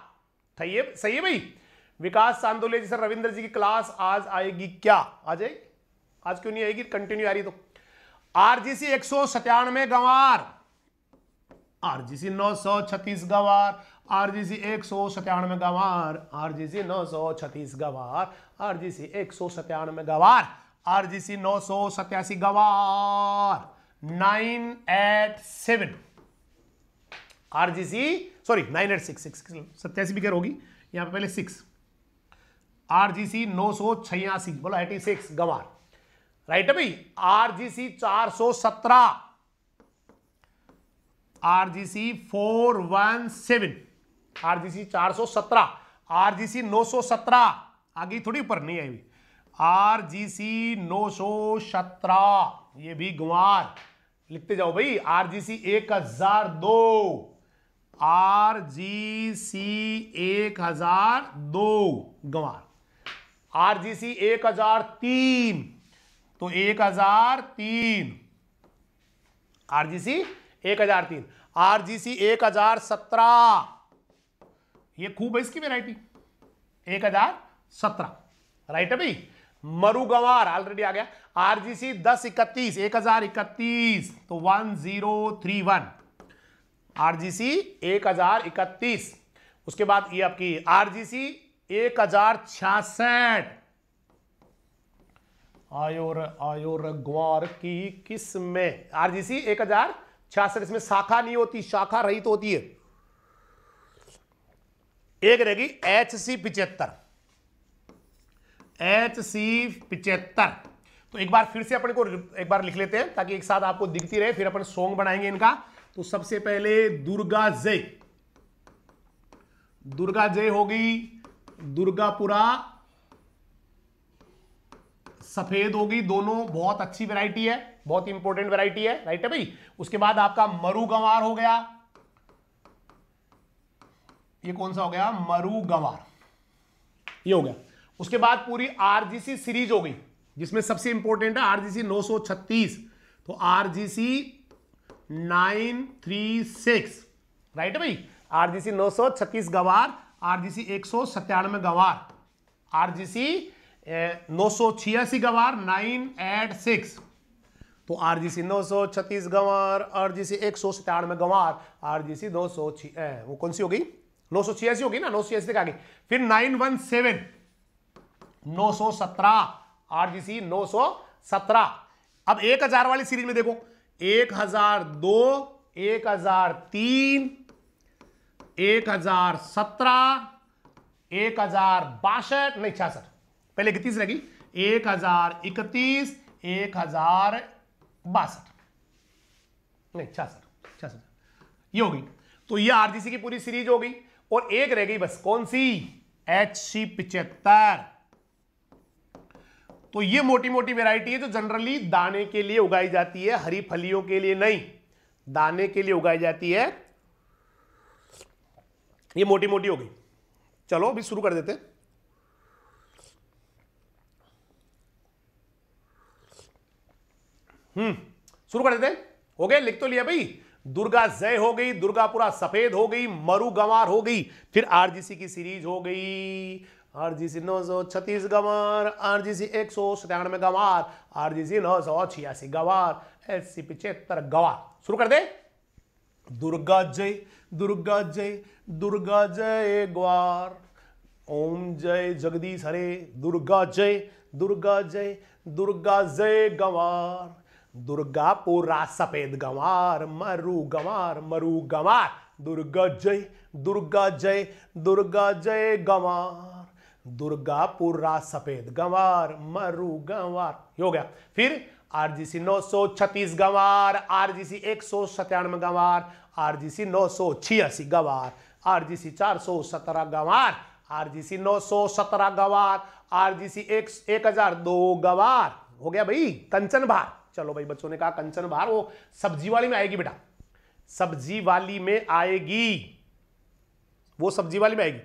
सही है भाई विकास सांदोले जी सर रविंद्र जी की क्लास आज आएगी क्या आ जाएगी आज क्यों नहीं आएगी कंटिन्यू आ रही तो आरजीसी एक सौ सत्तानवे गवार आरजीसी नौ सौ छत्तीस गवार आरजीसी एक सौ सत्तानवे गवार आरजीसी नौ सौ छत्तीस गवार आरजीसी एक सौ सत्तानवे गवार आरजीसी नौ सौ सत्यासी गवार nine eight seven RGC sorry nine eight six six सत्यासी भी होगी यहां पे पहले सिक्स आरजीसी नौ सौ छियासी बोलो एटी सिक्स गवार राइट है भाई आरजीसी 417 आरजीसी 417 आरजीसी 417 आरजीसी 917 आगे थोड़ी ऊपर नहीं आई हुई आरजीसी 917 ये भी गुमार लिखते जाओ भाई आरजीसी 1002 आरजीसी 1002 गंवार हजार तीन तो एक हजार तीन आरजीसी एक हजार तीन आरजीसी एक हजार सत्रह ये खूब है इसकी वेराइटी एक हजार सत्रह राइट है भाई मरुगवार ऑलरेडी आ गया आरजीसी दस इकतीस एक हजार इकतीस तो one zero three one RGC एक हजार इकतीस उसके बाद ये आपकी आरजीसी एक हजार छियासठ आयोर आयोर ग्वार की किस्में आरजीसी एक हजार छियासठ इसमें शाखा नहीं होती शाखा रहित तो होती है एक रहेगी एच सी पिचहत्तर एच सी पिचहत्तर तो एक बार फिर से अपन को एक बार लिख लेते हैं ताकि एक साथ आपको दिखती रहे फिर अपन सॉन्ग बनाएंगे इनका तो सबसे पहले दुर्गा जय दुर्गा जय होगी दुर्गापुरा सफेद होगी दोनों बहुत अच्छी वैरायटी है बहुत इंपॉर्टेंट वैरायटी है राइट है भाई उसके बाद आपका मरु गंवार हो गया ये कौन सा हो गया मरु गंवार ये हो गया उसके बाद पूरी आरजीसी सीरीज हो गई जिसमें सबसे इंपॉर्टेंट है आरजीसी 936 तो आरजीसी 936 राइट है भाई आरजीसी नौ 936 गवार आरजीसी एक सौ सत्तानवे गवार आरजीसी नौ सौ छियासी गवार नाइन एट सिक्स तो आरजीसी नौ सौ छत्तीस गंवार आरजीसी एक सौ सतानवे गंवार आरजीसी दो सौ छिया वो कौन सी हो गई नौ सौ छियासी होगी ना नौ सौ छियासी आगे फिर नाइन वन सेवन नौ सौ सत्रह आरजीसी नौ सौ सत्रह अब एक हजार वाली सीरीज में देखो एक हजार दो एक हजार तीन एक हजार सत्रह एक हजार बासठ नहीं छियासठ पहले इकतीस लगी एक हजार इकतीस एक हजार बासठ नहीं छियासठ छियासठ ये हो गई तो ये आरजीसी की पूरी सीरीज हो गई और एक रह गई बस कौन सी एच सी पिचहत्तर तो ये मोटी मोटी वेराइटी है जो जनरली दाने के लिए उगाई जाती है हरी फलियों के लिए नहीं दाने के लिए उगाई जाती है ये मोटी मोटी हो गई चलो अभी शुरू कर देते हैं हम्म शुरू कर देते हैं हो गया लिख तो लिया भाई दुर्गा जय हो गई दुर्गा पूरा सफेद हो गई मरु गंवार हो गई फिर आरजीसी की सीरीज हो गई आरजीसी नौ सौ छत्तीस गंवार आरजीसी एक सौ सत्तानवे गंवार आरजीसी नौ सौ छियासी गंवार एस सी पिछहत्तर गंवार शुरू कर दे दुर्गा जय दुर्गा जय दुर्गा जय ग्वार ओम जय जगदीश हरे दुर्गा जय दुर्गा जय दुर्गा जय गंवार दुर्गापुरा सफेद गंवार मरु गंवार मरु गंवार दुर्गा जय दुर्गा जय दुर्गा जय गंवार दुर्गापुरा सफेद गंवार मरु गंवार हो गया फिर आरजीसी 936 गंवार आरजीसी एक सौ सत्तानवे गंवार आरजीसी नौ सौ छियासी गंवार आरजीसी चार सौ सत्रह गंवार आरजीसी नौ सौ सत्रह गंवार आरजीसी एक हजार दो गंवार हो गया भाई कंचन भार चलो भाई बच्चों ने कहा कंचन भार वो सब्जी वाली में आएगी बेटा सब्जी वाली में आएगी वो सब्जी वाली में आएगी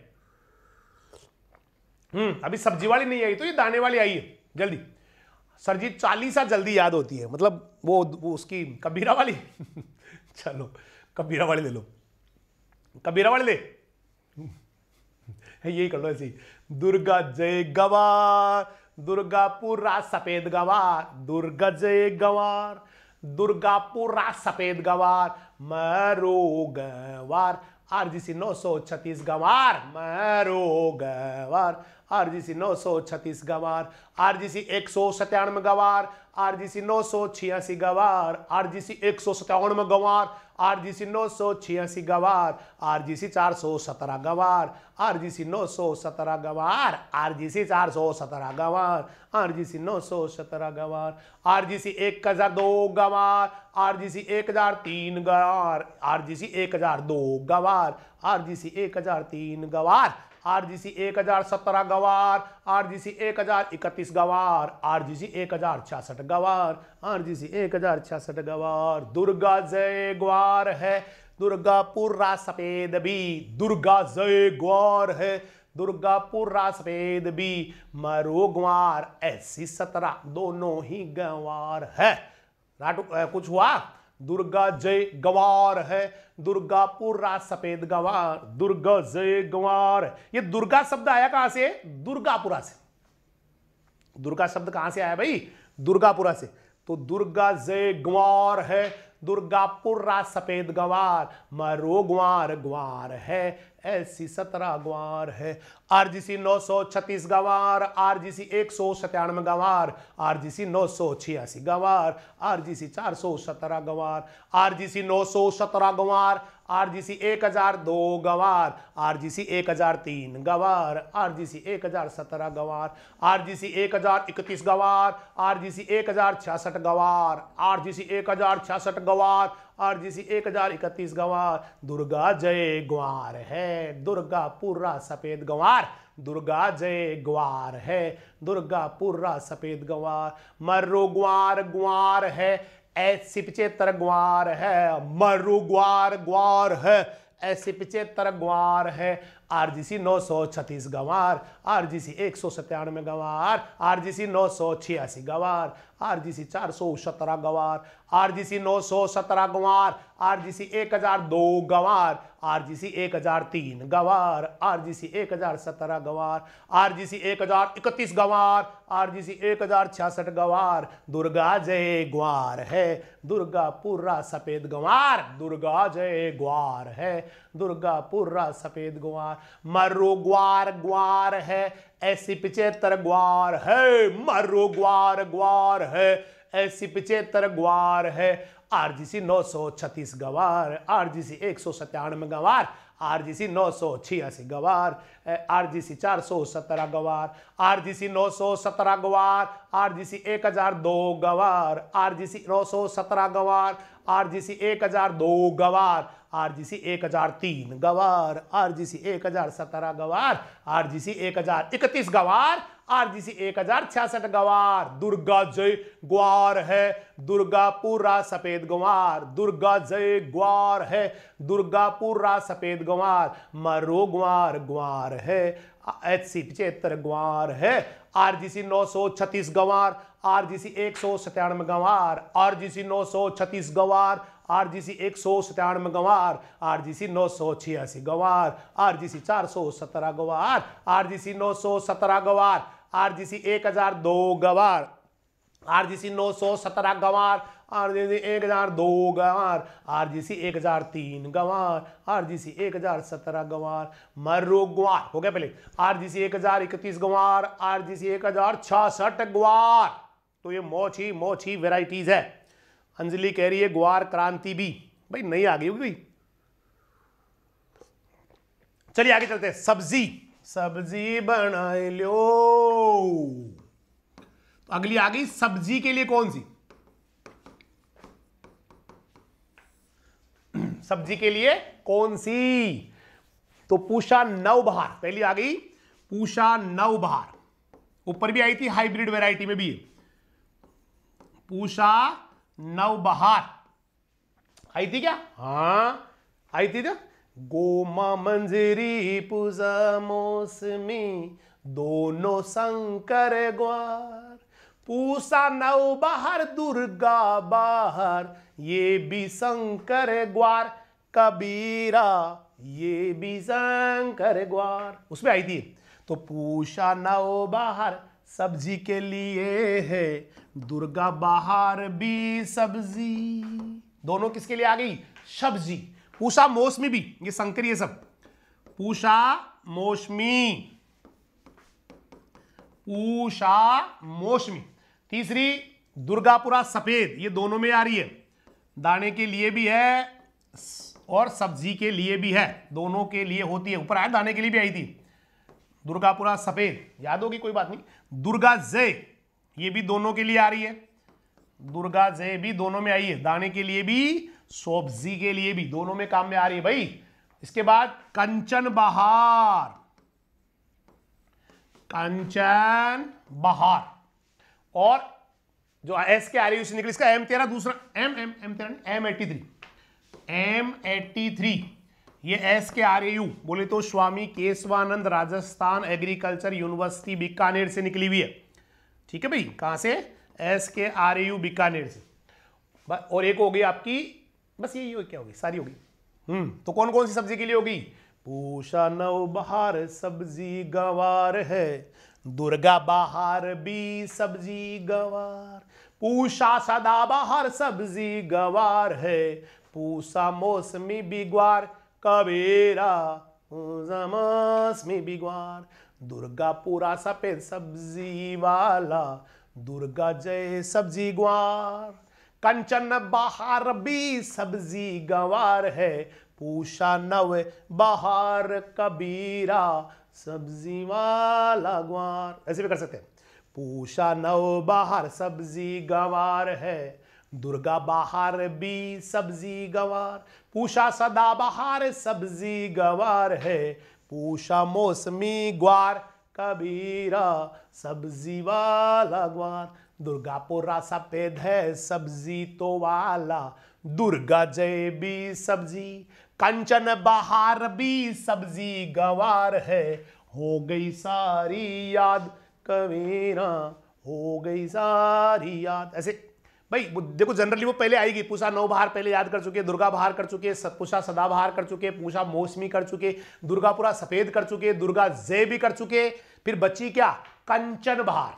हम्म अभी सब्जी वाली नहीं आई तो ये दाने वाली आई है जल्दी सर जी चालीसा जल्दी याद होती है मतलब वो, वो उसकी कबीरा वाली <laughs> चलो कबीरा वाली ले लो कबीरा वाली ले <laughs> यही कर लो ऐसी दुर्गा जय गवार दुर्गापुरा सफेद गवार दुर्गजय गवार दुर्गापुरा सफेद गवार मरो गवार आरजीसी नौ सौ छत्तीस गवार मरो गवार आरजीसी नौ सौ छत्तीस गवार आरजीसी एक सौ सत्तानवे गवार आरजीसी नौ सौ छियासी गवार आरजीसी एक सौ सत्तानवे गवार आर जी सी नौ सौ छियासी गवार आर जी सी चार सौ सत्रह गवार आर जी सी नौ सौ सत्रह गवार आर जी सी चार सौ सत्रह गवार आर जी सी नौ सौ सत्रह गवार आर जी सी एक हजार दो गवार आर जी सी एक हजार तीन गवार आर जी सी एक हजार दो गवार आर जी सी एक हजार तीन गवार आरजीसी एक हजार सत्रह गवार आरजीसी एक हजार इकतीस गवार आरजीसी एक हजार छियासठ गवार आरजीसी एक हजार छियासठ गवार दुर्गा जय ग्वार है दुर्गापुर रा सफेद भी दुर्गा जय ग्वार है दुर्गापुर रा सफेद भी मरो ग्वार ऐसी सत्रह दोनों ही गवार है राटू कुछ हुआ दुर्गा जय गवार है दुर्गा पूरा सफेद गवार दुर्गा जय गवार ये दुर्गा शब्द आया कहां से दुर्गापुरा से दुर्गा शब्द कहां से आया भाई दुर्गापुरा से तो दुर्गा जय गवार है दुर्गापुर रा सफेद गवार मरो ग्वार ग्वार है ऐसी सत्रह ग्वार है सी नौ सौ छत्तीस गंवार सी एक सौ सत्तानवे गंवार सी नौ सौ छियासी आर जी सी चार सौ सत्रह गंवार सी नौ सौ सत्रह गंवार आरजीसी एक हजार दो गवार आरजीसी एक हजार तीन गवार आरजीसी एक हजार सत्रह गवार आरजीसी एक हजार इकतीस गवार आरजीसी एक हजार छियासठ गवार आरजीसी एक हजार छियासठ गवार आरजीसी एक हजार इकतीस गवार दुर्गा जय ग्वार है दुर्गा पूरा सफेद गवार दुर्गा जय ग्वार है दुर्गा पूरा सफेद गवार मर्रो ग्वार ग्वार है ऐसी पिचे ग्वार है मरु ग्वार ग्वार है ऐसी पिचे तर ग्वार है आरजीसी नौ सौ छत्तीस गंवार आरजीसी एक सौ सत्तानवे गंवार आरजीसी नौ सौ छियासी गंवार आरजीसी सौ सत्रह गंवार आरजीसी सौ सत्रह गंवार आरजीसी 1002 गंवार आरजीसी 1003 गंवार आरजीसी 1017 गंवार आरजीसी 1031 गवार आरजीसी 1066 गवार दुर्गा जय ग्वार है दुर्गा पूरा सफेद गंवार दुर्गा जय ग्वार है दुर्गा पूरा सफेद ग्वार मरु ग्वार ग्वार है ऐसी पिचेतर ग्वार है मारो ग्वार ग्वार है ऐसी पिचेतर ग्वार है आरजीसी 936 गवार आरजीसी एक सौ सत्तानवे गवार आरजीसी नौ सौ छियासी गवार आरजीसी चार सौ सत्रह गवार आरजीसी नौ सौ सत्रह गवार आरजीसी एक हजार दो गवार आरजीसी नौ सौ सत्रह गवार आरजीसी 1002 गवार आरजीसी 1003 गवार आरजीसी 1017 गवार आरजीसी 1031 गवार आरजीसी 1066 गवार दुर्गा जय ग्वार है पूरा सफेद गंवार दुर्गा जय ग्वार है पूरा सफेद गंवार मरो ग्वार ग्वार है एच सी पिछहत्तर ग्वार है आरजीसी नौ सौ छत्तीस गंवार आरजीसी एक सौ सत्यानवे गंवार आरजीसी नौ सौ छत्तीस गंवार आरजीसी एक सौ सत्तानवे गंवार आरजीसी नौ सौ छियासी गंवार आरजीसी चार सौ सत्रह गंवार आरजीसी नौ सौ सत्रह गंवार आरजीसी एक हजार दो गंवार आरजीसी 917 गंवार आरजीसी 1002 गंवार आरजीसी 1003 एक आरजीसी 1017 गंवार मरु ग्वार हो गया पहले आरजीसी 1031 एक आरजीसी 1066 ग्वार तो ये मोछी मोछी वेराइटीज है अंजलि कह रही है ग्वार क्रांति भी भाई नहीं आ गई होगी भाई चलिए आगे चलते हैं सब्जी सब्जी बनाए लो अगली आ गई सब्जी के लिए कौन सी <clears throat> सब्जी के लिए कौन सी तो पूषा नवबहार पहली आ गई पूषा नवबहार ऊपर भी आई थी हाइब्रिड वैरायटी में भी पूषा नवबहार आई थी क्या हाँ आई थी क्या तो गोमा मंजरी पूजा मौसमी दोनों संकर ग्वार पूसा नव बाहर दुर्गा बाहर ये भी शंकर ग्वार कबीरा ये भी शंकर ग्वार उसमें आई थी तो पूषा नव बाहर सब्जी के लिए है दुर्गा बाहर भी सब्जी दोनों किसके लिए आ गई सब्जी पूषा मौसमी भी ये शंकर ये सब पूषा मौसमी पूषा मौसमी तीसरी दुर्गापुरा सफेद ये दोनों में आ रही है दाने के लिए भी है और सब्जी के लिए भी है दोनों के लिए होती है ऊपर आया दाने के लिए भी आई थी दुर्गापुरा सफेद याद होगी कोई बात नहीं दुर्गा जय ये भी दोनों के लिए आ रही है दुर्गा जय भी दोनों में आई है दाने के लिए भी सब्जी के लिए भी दोनों में काम में आ रही है भाई इसके बाद कंचन बहार कंचन बहार और जो एस के आ एलिवेशन निकले इसका एम तेरह दूसरा एम एम एम तेरह M eighty three M eighty three ये एस के आर यू बोले तो स्वामी केशवानंद राजस्थान एग्रीकल्चर यूनिवर्सिटी बीकानेर से निकली हुई है ठीक है भाई कहां से S K R you Bikaner से और एक हो गई आपकी बस यही हो क्या होगी सारी होगी हम्म तो कौन कौन सी सब्जी के लिए होगी पूषा नव बहार सब्जी गवार है दुर्गा बाहर भी सब्जी गवार पूषा बाहर सब्जी गवार है पूषा मौसमी बिगवार कबेरा मौसमी बिगवार दुर्गा पूरा सफेद सब्जी वाला दुर्गा जय सब्जी ग्वार कंचन बहार भी सब्जी गवार है पूषा नव बाहर कबीरा सब्जी वाला ग्वार ऐसे भी कर सकते हैं पूषा नव बाहर सब्जी गंवार है दुर्गा बाहर भी सब्जी गंवार पूषा सदा बाहर सब्जी गंवार है पूषा मौसमी ग्वार कबीरा सब्जी वाला ग्वार दुर्गा पोरा सफेद है सब्जी तो वाला दुर्गा जय भी सब्जी कंचन बहार भी सब्जी गवार है हो गई सारी याद कवेरा हो गई सारी याद ऐसे भाई देखो जनरली वो पहले आएगी पूषा नौ बहार पहले याद कर चुके दुर्गा बहार कर चुके पूषा सदाबहार कर चुके पूषा मौसमी कर चुके दुर्गा पूरा सफेद कर चुके दुर्गा जय भी कर चुके फिर बची क्या कंचन बहार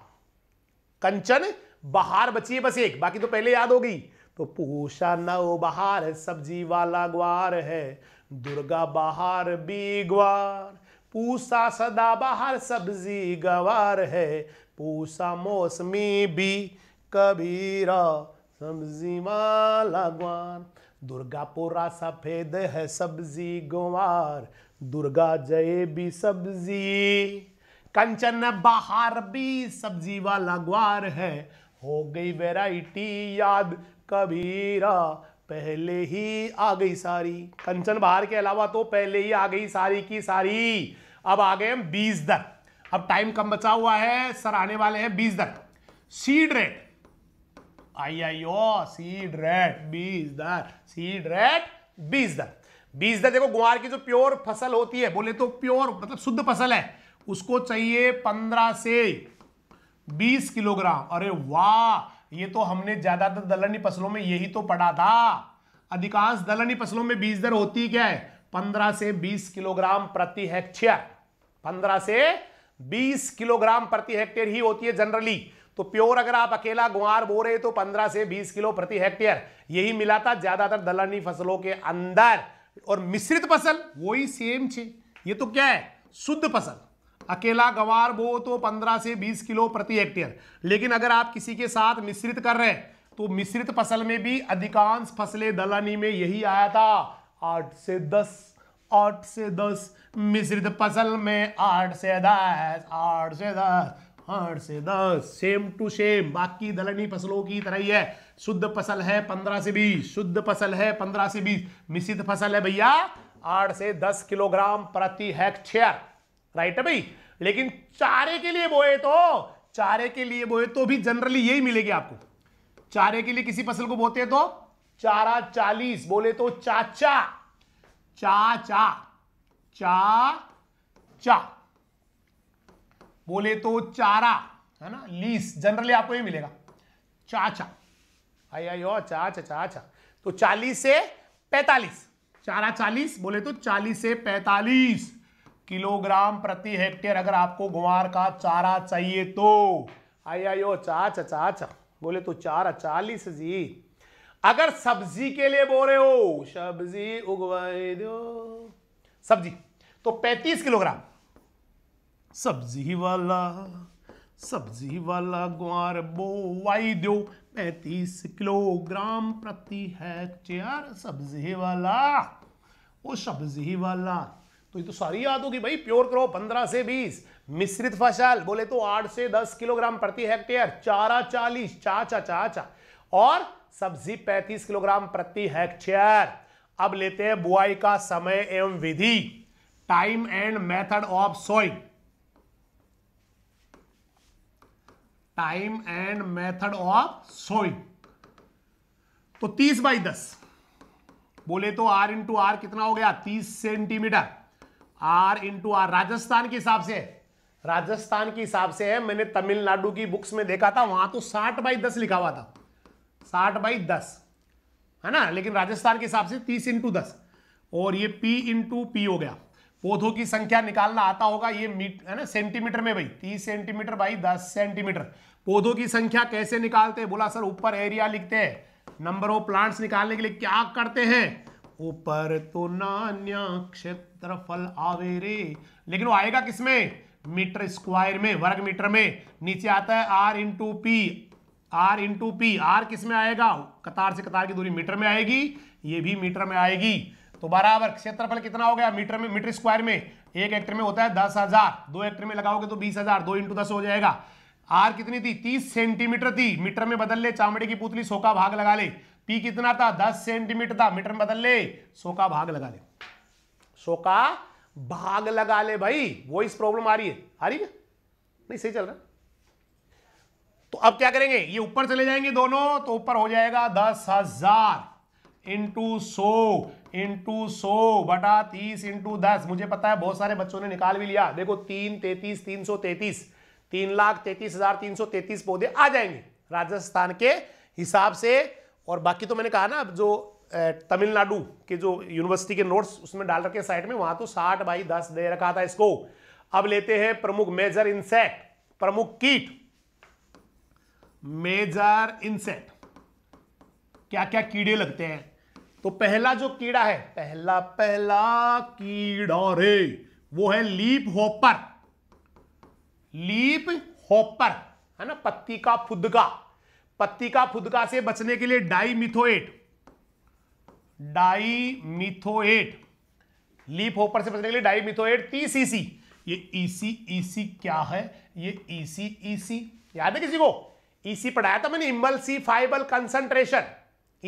कंचन बहार बची है बस एक बाकी तो पहले याद हो गई तो पूषा नव बहार सब्जी वाला ग्वार है दुर्गा बहार भी ग्वार पूषा सदा बहार सब्जी गवार है पूषा मौसमी भी कबीरा सब्जी वाला ग्वार दुर्गा पूरा सफेद है सब्जी ग्वार दुर्गा जय भी सब्जी कंचन बहार भी सब्जी वाला ग्वार है हो गई वेराइटी याद कबीरा पहले ही आ गई सारी कंचन बहार के अलावा तो पहले ही आ गई सारी की सारी अब आ गए हम बीस दर अब टाइम कम बचा हुआ है सर आने वाले हैं बीस दर सीड रेट आई आई ओ सीड रेट बीस दर सीड रेट बीस दर बीस दर देखो गुआर की जो प्योर फसल होती है बोले तो प्योर मतलब शुद्ध फसल है उसको चाहिए पंद्रह से बीस किलोग्राम अरे वाह ये तो हमने ज्यादातर दलहनी फसलों में यही तो पढ़ा था अधिकांश दलहनी फसलों में बीज दर होती क्या है पंद्रह से बीस किलोग्राम प्रति हेक्टेयर पंद्रह से बीस किलोग्राम प्रति हेक्टेयर ही होती है जनरली तो प्योर अगर आप अकेला गुआर बो रहे तो पंद्रह से बीस किलो प्रति हेक्टेयर यही मिला था ज्यादातर दलहनी फसलों के अंदर और मिश्रित फसल वही सेम छे ये तो क्या है शुद्ध फसल अकेला गवार बो तो 15 से 20 किलो प्रति हेक्टेयर लेकिन अगर आप किसी के साथ मिश्रित कर रहे हैं तो मिश्रित फसल में भी अधिकांश फसलें दलहनी में यही आया था आठ से दस आठ से दस मिश्रित फसल में आठ से दस आठ से दस आठ से दस सेम टू सेम बाकी दलहनी फसलों की तरह ही है शुद्ध फसल है पंद्रह से बीस शुद्ध फसल है पंद्रह से बीस मिश्रित फसल है भैया आठ से दस किलोग्राम प्रति हेक्टेयर राइट है भाई लेकिन चारे के लिए बोए तो चारे के लिए बोए तो भी जनरली यही मिलेगी आपको चारे के लिए किसी फसल को बोते हैं तो चारा चालीस बोले तो चाचा चाचा चा चा बोले तो चारा है ना लीस जनरली आपको ये मिलेगा चाचा आई आई हो चाचा चाचा तो चालीस से पैतालीस चारा चालीस बोले तो चालीस से पैतालीस किलोग्राम प्रति हेक्टेयर अगर आपको गुआर का चारा चाहिए तो आई आयो चाच चाच बोले तो चार चालीस जी अगर सब्जी के लिए बोल रहे हो सब्जी उगवाए दो सब्जी तो पैंतीस किलोग्राम सब्जी वाला सब्जी वाला ग्वार बोवाई दो पैतीस किलोग्राम प्रति हेक्टेयर सब्जी वाला वो सब्जी वाला तो ये तो सारी याद होगी भाई प्योर करो पंद्रह से बीस मिश्रित फसल बोले तो आठ से दस किलोग्राम प्रति हेक्टेयर चारा चालीस चाचा चाचा और सब्जी पैंतीस किलोग्राम प्रति हेक्टेयर अब लेते हैं बुआई का समय एवं विधि time and method of sowing time and method of sowing तो तीस बाई दस बोले तो आर इंटू आर कितना हो गया तीस centimetre R into R Rajasthan के हिसाब से राजस्थान के हिसाब से है मैंने तमिलनाडु की बुक्स में देखा था वहां तो साठ बाई दस लिखा हुआ था साठ बाई दस है ना लेकिन राजस्थान के हिसाब से तीस इंटू दस और ये पी इंटू पी हो गया पौधों की संख्या निकालना आता होगा ये मीट है ना सेंटीमीटर में भाई तीस सेंटीमीटर बाई दस सेंटीमीटर पौधों की संख्या कैसे निकालते हैं बोला सर ऊपर एरिया लिखते हैं नंबर ऑफ प्लांट्स निकालने के लिए क्या करते हैं ऊपर तो नान्या क्षेत्रफल आवे रे लेकिन वो आएगा किसमें मीटर स्क्वायर में वर्ग मीटर में नीचे आता है R into P R into P R किस में आएगा कतार से कतार की दूरी मीटर में आएगी ये भी मीटर में आएगी तो बराबर क्षेत्रफल कितना हो गया मीटर में मीटर स्क्वायर में एक हेक्टर में होता है दस हजार दो हेक्टर में लगाओगे तो बीस हजार दो इंटू दस हो जाएगा आर कितनी थी तीस सेंटीमीटर थी मीटर में बदल ले चामड़े की पुतली सोखा भाग लगा ले पी कितना था दस सेंटीमीटर था मीटर में बदल ले सो का भाग लगा ले सो का भाग लगा ले भाई वो इस प्रॉब्लम आ रही है आ रही है नहीं सही चल रहा तो अब क्या करेंगे ये ऊपर चले जाएंगे दोनों तो ऊपर हो जाएगा दस हजार इंटू सो इंटू सो बटा तीस इंटू दस मुझे पता है बहुत सारे बच्चों ने निकाल भी लिया देखो तीन तैतीस तीन सौ तैतीस तीन लाख तैतीस हजार तीन सौ तैतीस पौधे आ जाएंगे राजस्थान के हिसाब से और बाकी तो मैंने कहा ना जो तमिलनाडु के जो यूनिवर्सिटी के नोट्स उसमें डाल रखे साइड में वहां तो साठ बाई दस दे रखा था इसको अब लेते हैं प्रमुख मेजर इंसेक्ट प्रमुख कीट मेजर इंसेक्ट क्या क्या कीड़े लगते हैं तो पहला जो कीड़ा है पहला पहला कीड़ा रे वो है लीप होपर लीप होपर है ना पत्ती का फुदका पत्ती का फुदका से बचने के लिए dimethoate dimethoate leaf hopper से बचने के लिए डाई मिथोएट तीस ये ईसी e ईसी e क्या है ये ईसी e ईसी याद है किसी को ईसी पढ़ाया था मैंने इमल्सी फाइबल कंसंट्रेशन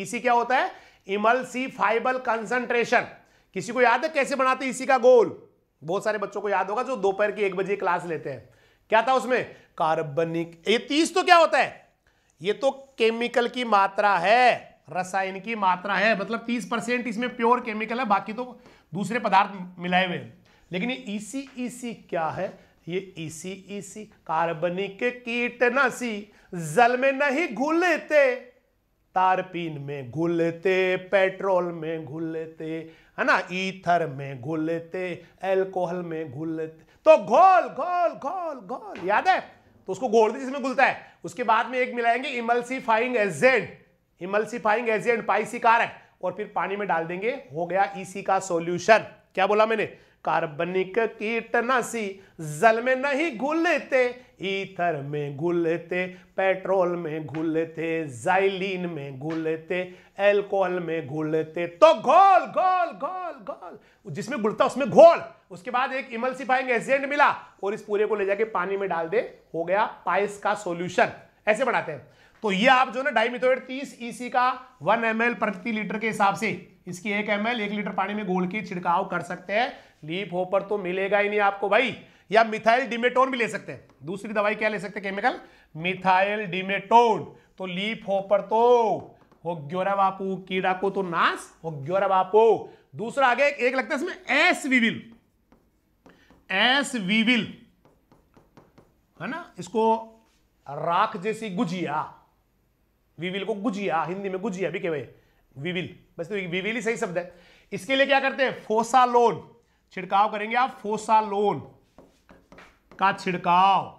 ईसी क्या होता है इमलसी फाइबल कंसंट्रेशन किसी को याद है कैसे बनाते ईसी का गोल बहुत सारे बच्चों को याद होगा जो दोपहर की एक बजे क्लास लेते हैं क्या था उसमें कार्बनिक ये तीस तो क्या होता है ये तो केमिकल की मात्रा है रसायन की मात्रा है मतलब 30 परसेंट इसमें प्योर केमिकल है बाकी तो दूसरे पदार्थ मिलाए हुए हैं लेकिन ये ईसी e ईसी e क्या है ये ईसी ईसी कार्बनिक कीटनाशी जल में नहीं घुलते तारपीन में घुलते पेट्रोल में घुलते है ना ईथर में घुलते एल्कोहल में घुलते तो घोल घोल घोल घोल याद है तो उसको घोल दी जिसमें घुलता है उसके बाद में एक मिलाएंगे इमल्सिफाइंग एजेंट इमल्सिफाइंग एजेंट पाइसी कारक और फिर पानी में डाल देंगे हो गया ईसी e का सोल्यूशन क्या बोला मैंने कार्बनिक कीटनाशी जल में नहीं घुलते ईथर में घुलते पेट्रोल में घुलते जाइलिन में घुलते एल्कोहल में घुलते तो घोल घोल घोल घोल जिसमें घुलता उसमें घोल उसके बाद एक इमल्सिफाइंग एजेंट मिला और इस पूरे को ले जाके पानी में डाल दे हो गया पाइस का सोल्यूशन ऐसे बनाते हैं तो ये आप जो ना डाइमिथोएट तीस ईसी e का वन एम प्रति लीटर के हिसाब से इसकी एक एम एक लीटर पानी में घोल के छिड़काव कर सकते हैं लीप होपर तो मिलेगा ही नहीं आपको भाई या मिथाइल डिमेटोन भी ले सकते हैं दूसरी दवाई क्या ले सकते हैं केमिकल मिथाइल डिमेटोन तो लीप होपर तो हो ग्योरा बापू कीड़ा को तो नाश हो ग्योरा बापो दूसरा आगे एक, एक लगता है इसमें एस विविल एस विविल है ना इसको राख जैसी गुजिया विविल को गुजिया हिंदी में गुजिया भी कहवे विविल बस तो विविल ही सही शब्द है इसके लिए क्या करते हैं फोसालोन छिड़काव करेंगे आप फोसालोन का छिड़काव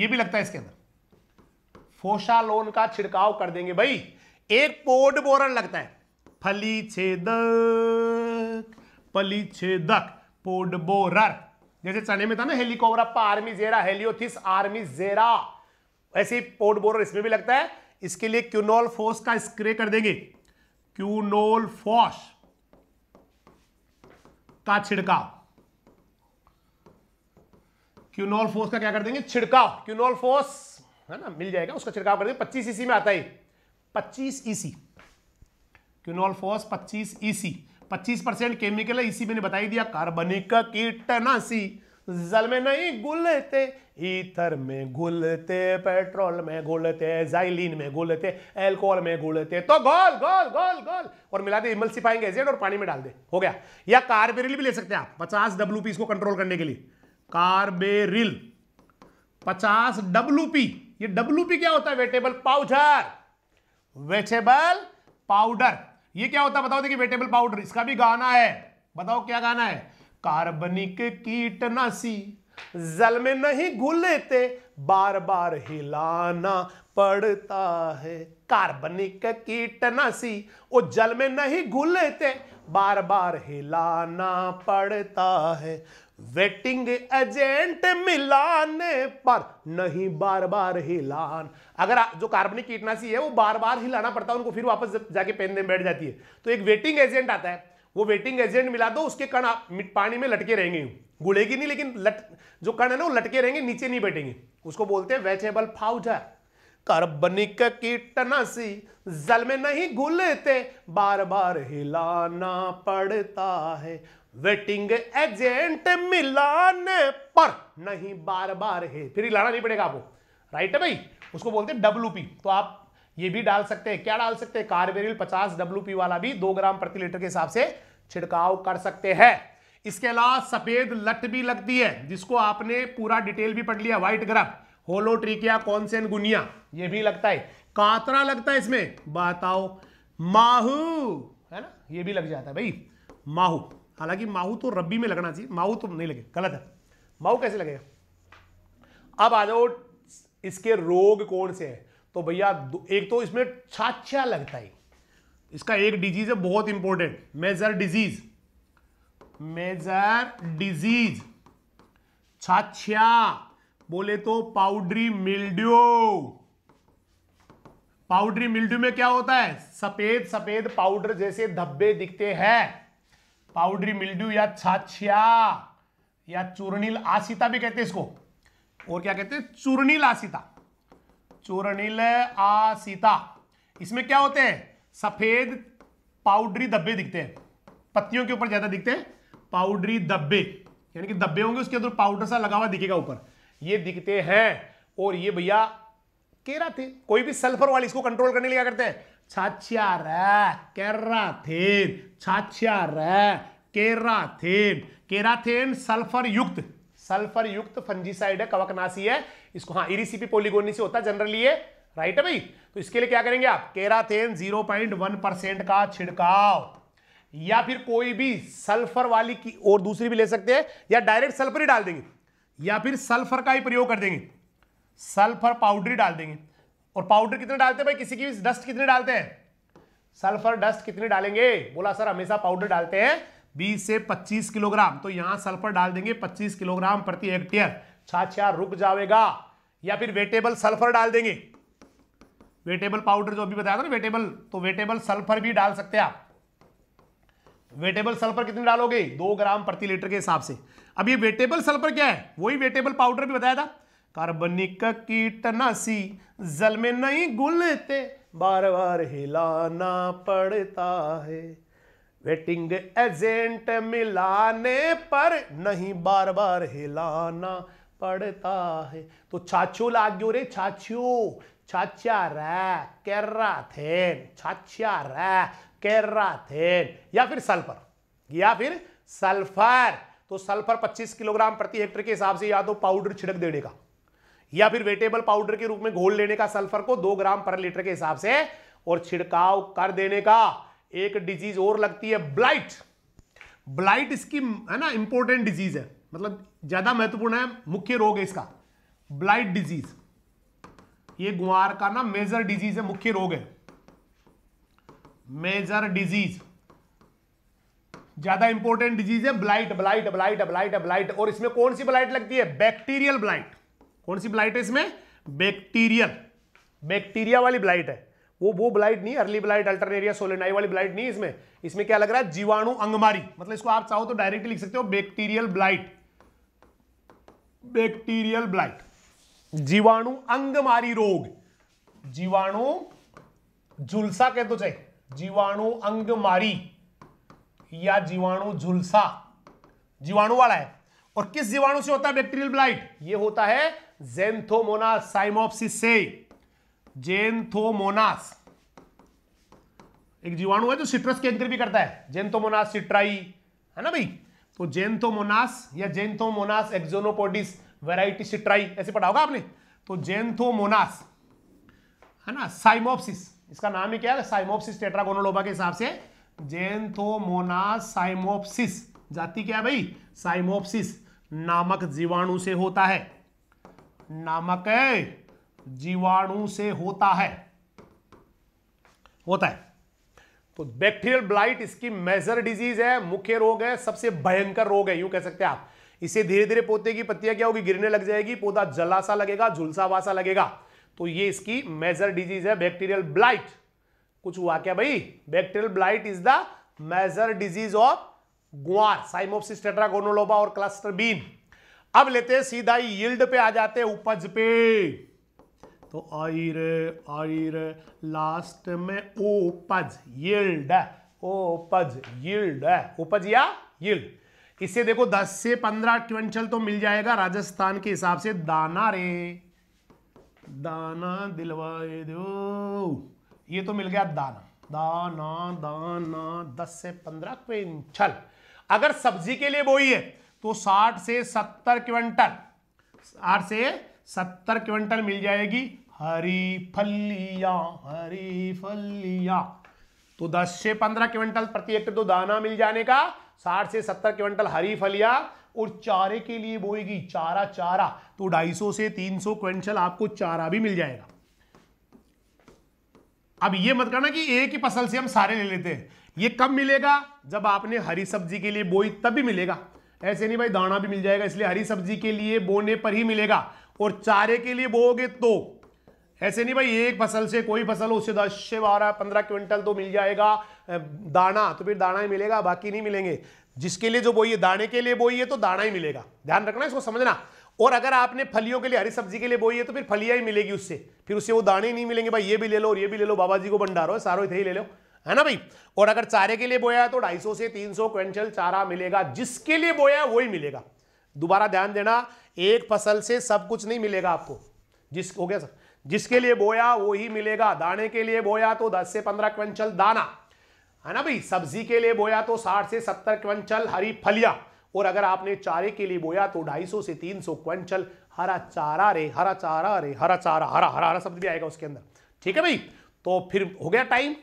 ये भी लगता है इसके अंदर फोसालोन का छिड़काव कर देंगे भाई एक पोड बोरन लगता है फली छेदक फली छेदक पोड बोरर जैसे चने में था ना हेलिकोवरप्पा आर्मी जेरा हेलियोथिस आर्मी जेरा ऐसे पोड बोरर इसमें भी लगता है इसके लिए क्यूनोल फोस का स्प्रे कर देंगे क्यूनोल फोस का छिड़काव क्यूनोल फोर्स का क्या कर देंगे छिड़काव क्यूनोल फोस है ना मिल जाएगा उसका छिड़काव कर देंगे पच्चीस ईसी e में आता है पच्चीस ईसी e क्यूनोल फोस पच्चीस ईसी e पच्चीस परसेंट केमिकल है इसी मैंने बताई दिया कार्बनिक कीटनाशी जल में नहीं गुल ईथर में घुलते पेट्रोल में घुलते जाइलिन में घुलते एल्कोहल में घुलते तो गोल गोल गोल गोल और मिला दे इमल्सिफाइंग एजेंट और पानी में डाल दे हो गया या कार्बेरिल भी ले सकते हैं आप पचास डब्ल्यू पी इसको कंट्रोल करने के लिए कार्बेरिल पचास डब्ल्यू पी ये डब्ल्यू पी क्या होता है वेटेबल पाउडर वेटेबल पाउडर ये क्या होता है बताओ देखिए वेटेबल पाउडर इसका भी गाना है बताओ क्या गाना है कार्बनिक कीटनाशी जल में नहीं घुल लेते बार बार हिलाना पड़ता है कार्बनिक कीटनाशी वो जल में नहीं घुल लेते बार बार हिलाना पड़ता है वेटिंग एजेंट मिलाने पर नहीं बार बार हिलान अगर जो कार्बनिक कीटनाशी है वो बार बार हिलाना पड़ता है उनको फिर वापस जाके पहनने में बैठ जाती है तो एक वेटिंग एजेंट आता है वो वेटिंग एजेंट मिला दो उसके कण पानी में लटके रहेंगे गुड़ेगी नहीं लेकिन लट जो कण है ना वो लटके रहेंगे नीचे नहीं बैठेंगे उसको बोलते हैं वेचेबल फाउजर कार्बनिक कीटनाशी जल में नहीं घुलते बार बार हिलाना पड़ता है वेटिंग एजेंट मिलाने पर नहीं बार बार है फिर हिलाना नहीं पड़ेगा आपको राइट है भाई उसको बोलते हैं डब्ल्यू तो आप ये भी डाल सकते हैं क्या डाल सकते हैं कार्बेरिल 50 डब्ल्यू वाला भी दो ग्राम प्रति लीटर के हिसाब से छिड़काव कर सकते हैं इसके अलावा सफेद लट भी लगती है जिसको आपने पूरा डिटेल भी पढ़ लिया व्हाइट ग्रफ होलोट्रिकिया कॉन्सेन गुनिया ये भी लगता है कातरा लगता है इसमें बताओ माहू है ना ये भी लग जाता है भाई माहू हालांकि माहू तो रबी में लगना चाहिए माहू तो नहीं लगे गलत है माहू कैसे लगेगा अब आ जाओ इसके रोग कौन से है तो भैया एक तो इसमें छाछा लगता है इसका एक डिजीज है बहुत important major disease major disease छाछा बोले तो पाउडरी मिल्ड्यो पाउडरी मिल्ड्यू में क्या होता है सफेद सफेद पाउडर जैसे धब्बे दिखते हैं पाउडरी मिल्ड्यू या छाछा या चूर्णिल आसिता भी कहते हैं इसको और क्या कहते हैं चूर्णिल आसिता चूर्णिल आसिता इसमें क्या होते हैं सफेद पाउडरी धब्बे दिखते हैं पत्तियों के ऊपर ज्यादा दिखते हैं पाउडरी धब्बे यानी कि धब्बे होंगे उसके अंदर पाउडर सा लगा हुआ दिखेगा ऊपर ये दिखते हैं और ये भैया रहा थे कोई भी सल्फर वाली इसको कंट्रोल करने लिया करते हैं छाछ्यार केरा थे केराथेन केराथेन सल्फर युक्त सल्फर युक्त फंजीसाइड है कवकनाशी है इसको हाँ इरीसीपी पोलिगोनी से होता है जनरली ये राइट है भाई तो इसके लिए क्या करेंगे आप केराथेन 0.1 परसेंट का छिड़काव या फिर कोई भी सल्फर वाली की और दूसरी भी ले सकते हैं या डायरेक्ट सल्फर ही डाल देंगे या फिर सल्फर का ही प्रयोग कर देंगे सल्फर पाउडर ही डाल देंगे और पाउडर कितने डालते हैं भाई किसी की डस्ट कितने डालते हैं सल्फर डस्ट कितने डालेंगे बोला सर हमेशा पाउडर डालते हैं 20 से 25 किलोग्राम तो यहां सल्फर डाल देंगे 25 किलोग्राम प्रति हेक्टेयर छाछा रुक जाएगा या फिर वेटेबल सल्फर डाल देंगे वेटेबल पाउडर जो अभी बताया था ना वेटेबल तो वेटेबल सल्फर भी डाल सकते हैं आप वेटेबल सल्फर कितने डालोगे दो ग्राम प्रति लीटर के हिसाब से अब ये वेटेबल सल्फर क्या है वही वेटेबल पाउडर भी बताया था कार्बनिक कीटनाशी जल में नहीं गुलते बार बार हिलाना पड़ता है वेटिंग एजेंट मिलाने पर नहीं बार बार हिलाना पड़ता है तो छाछो लाग्यो रे छाछो छाछा रे कैर्रा थे छाछा रे कैर्रा थे या फिर सल्फर या फिर सल्फर तो सल्फर 25 किलोग्राम प्रति हेक्टर के हिसाब से या तो पाउडर छिड़क देने का या फिर वेटेबल पाउडर के रूप में घोल लेने का सल्फर को दो ग्राम पर लीटर के हिसाब से और छिड़काव कर देने का एक डिजीज और लगती है ब्लाइट ब्लाइट इसकी है ना इंपोर्टेंट डिजीज है मतलब ज्यादा महत्वपूर्ण है मुख्य रोग है इसका ब्लाइट डिजीज ये गुआर का ना मेजर डिजीज है मुख्य रोग है मेजर डिजीज ज्यादा इंपॉर्टेंट डिजीज है blight blight blight blight blight और इसमें कौन सी ब्लाइट लगती है बैक्टीरियल ब्लाइट कौन सी ब्लाइट है इसमें बैक्टीरियल बैक्टीरिया वाली ब्लाइट है वो वो ब्लाइट नहीं अर्ली ब्लाइट अल्टरनेरिया सोलेनाई वाली ब्लाइट नहीं इसमें इसमें क्या लग रहा है जीवाणु अंगमारी मतलब इसको आप चाहो तो डायरेक्टली लिख सकते हो बैक्टीरियल ब्लाइट बैक्टीरियल ब्लाइट जीवाणु अंगमारी रोग जीवाणु झुलसा तो चाहिए जीवाणु अंग अंगमारी या जीवाणु झुलसा जीवाणु वाला है और किस जीवाणु से होता है बैक्टीरियल ब्लाइट ये होता है जेंथोमोनास साइमोप्सिस से जेंथोमोनास एक जीवाणु है जो सिट्रस के भी करता है जेंथोमोनास सिट्राई है ना भाई तो जेंथोमोनास या जेंथोमोनास एक्जोनोपोडिस वेराइटी सिट्राई ऐसे पढ़ा होगा आपने तो जेंथोमोनास है ना साइमोप्सिस इसका नाम ही क्या है साइमोप्सिस टेट्रागोनोलोबा के हिसाब से जेंथोमोनास साइमोप्सिस जाति क्या है भाई साइमोप्सिस नामक जीवाणु से होता है नामक जीवाणु से होता है होता है तो बैक्टीरियल ब्लाइट इसकी मेजर डिजीज है मुख्य रोग है सबसे भयंकर रोग है यूं कह सकते हैं आप इसे धीरे धीरे पोते की पत्तियां क्या होगी गिरने लग जाएगी पौधा जलासा लगेगा झुलसा वासा लगेगा तो ये इसकी मेजर डिजीज है बैक्टीरियल ब्लाइट कुछ हुआ क्या भाई bacterial blight is the major disease of guar Cyamopsis टेट्रागोनोलोबा और क्लस्टर बीन अब लेते हैं सीधा यील्ड पे आ जाते हैं उपज पे तो आयर आइर लास्ट में ओपज यील्ड उपज यील्ड उपज या यील्ड इससे देखो 10 से 15 क्विंटल तो मिल जाएगा राजस्थान के हिसाब से दाना रे दाना दिलवाए दो ये तो मिल गया दाना दाना दाना दस से पंद्रह क्विंटल अगर सब्जी के लिए बोई है तो साठ से सत्तर क्विंटल आठ से सत्तर क्विंटल मिल जाएगी हरी फलिया हरी फलिया तो 10 से 15 क्विंटल प्रति हेक्टर तो दाना मिल जाने का 60 से 70 क्विंटल हरी फलिया और चारे के लिए बोएगी चारा चारा तो 250 से 300 क्विंटल आपको चारा भी मिल जाएगा अब ये मत करना कि एक ही फसल से हम सारे ले लेते हैं ये कब मिलेगा जब आपने हरी सब्जी के लिए बोई तब भी मिलेगा ऐसे नहीं भाई दाना भी मिल जाएगा इसलिए हरी सब्जी के लिए बोने पर ही मिलेगा और चारे के लिए बोओगे तो ऐसे नहीं भाई एक फसल से कोई फसल हो उससे दस से बारह पंद्रह क्विंटल तो मिल जाएगा दाना तो फिर दाना ही मिलेगा बाकी नहीं मिलेंगे जिसके लिए जो बोइए दाने के लिए बोइए तो दाना ही मिलेगा ध्यान रखना इसको समझना और अगर आपने फलियों के लिए हरी सब्जी के लिए बोई है तो फिर फलियां ही मिलेगी उससे फिर उससे वो दाने ही नहीं मिलेंगे भाई ये भी ले लो और ये भी ले लो बाबा जी को भंडारो सारो इतने ही ले लो है ना भाई और अगर चारे के लिए बोया है तो ढाई से तीन क्विंटल चारा मिलेगा जिसके लिए बोया है वही मिलेगा दोबारा ध्यान देना एक फसल से सब कुछ नहीं मिलेगा आपको जिस हो गया सर जिसके लिए बोया वो ही मिलेगा दाने के लिए बोया तो 10 से 15 क्विंटल दाना है ना भाई सब्जी के लिए बोया तो 60 से 70 क्विंटल हरी फलियां और अगर आपने चारे के लिए बोया तो 250 से 300 क्विंटल हरा चारा रे हरा चारा रे हरा चारा हरा हरा हरा शब्द भी आएगा उसके अंदर ठीक है भाई तो फिर हो गया टाइम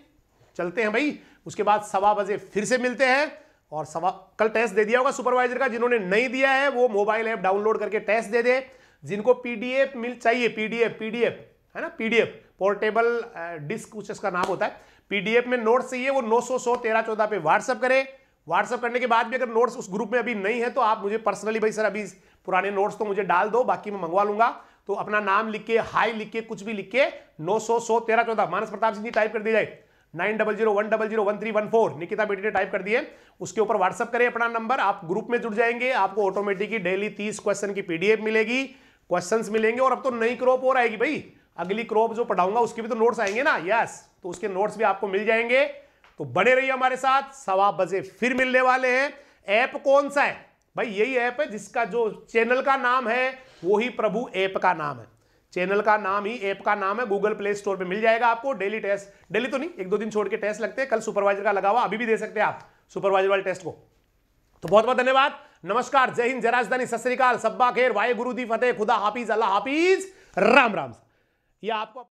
चलते हैं भाई उसके बाद सवा बजे फिर से मिलते हैं और सवा कल टेस्ट दे दिया होगा सुपरवाइजर का जिन्होंने नहीं दिया है वो मोबाइल ऐप डाउनलोड करके टेस्ट दे दे जिनको पीडीएफ मिल चाहिए पीडीएफ पीडीएफ है ना पीडीएफ पोर्टेबल डिस्क कुछ इसका नाम होता है पीडीएफ में नोट्स चाहिए वो नौ सौ सौ तेरह चौदह पे व्हाट्सअप करें व्हाट्सअप करने के बाद भी अगर नोट्स उस ग्रुप में अभी नहीं है तो आप मुझे पर्सनली भाई सर अभी पुराने नोट्स तो मुझे डाल दो बाकी मैं मंगवा लूंगा तो अपना नाम लिख के हाई लिख के कुछ भी लिख के नौ सौ सौ तेरह चौदह मानस प्रताप सिंह जी टाइप कर दी जाए nine double zero one double zero one three one four Nikita बेटी ने टाइप कर दिए उसके ऊपर व्हाट्सअप करें अपना नंबर आप ग्रुप में जुड़ जाएंगे आपको ऑटोमेटिकली डेली तीस क्वेश्चन की पीडीएफ मिलेगी क्वेश्चंस मिलेंगे और अब तो नई क्रॉप हो आएगी भाई अगली क्रॉप जो पढ़ाऊंगा उसके भी तो नोट्स आएंगे ना यस तो उसके नोट्स भी आपको मिल जाएंगे तो बने रहिए हमारे साथ सवा बजे फिर मिलने वाले हैं ऐप कौन सा है भाई यही ऐप है जिसका जो चैनल का नाम है वो ही प्रभु ऐप का नाम है चैनल का नाम ही ऐप का नाम है गूगल प्ले स्टोर पे मिल जाएगा आपको डेली टेस्ट डेली तो नहीं एक दो दिन छोड़ के टेस्ट लगते हैं कल सुपरवाइजर का लगा हुआ अभी भी दे सकते हैं आप सुपरवाइजर वाले टेस्ट को तो बहुत बहुत धन्यवाद नमस्कार जय हिंद जय राजधानी सत श्रीकाल सब्बा खेर वाहे गुरु दी फतेह खुदा हाफिज अल्लाह हाफिज राम राम या आपको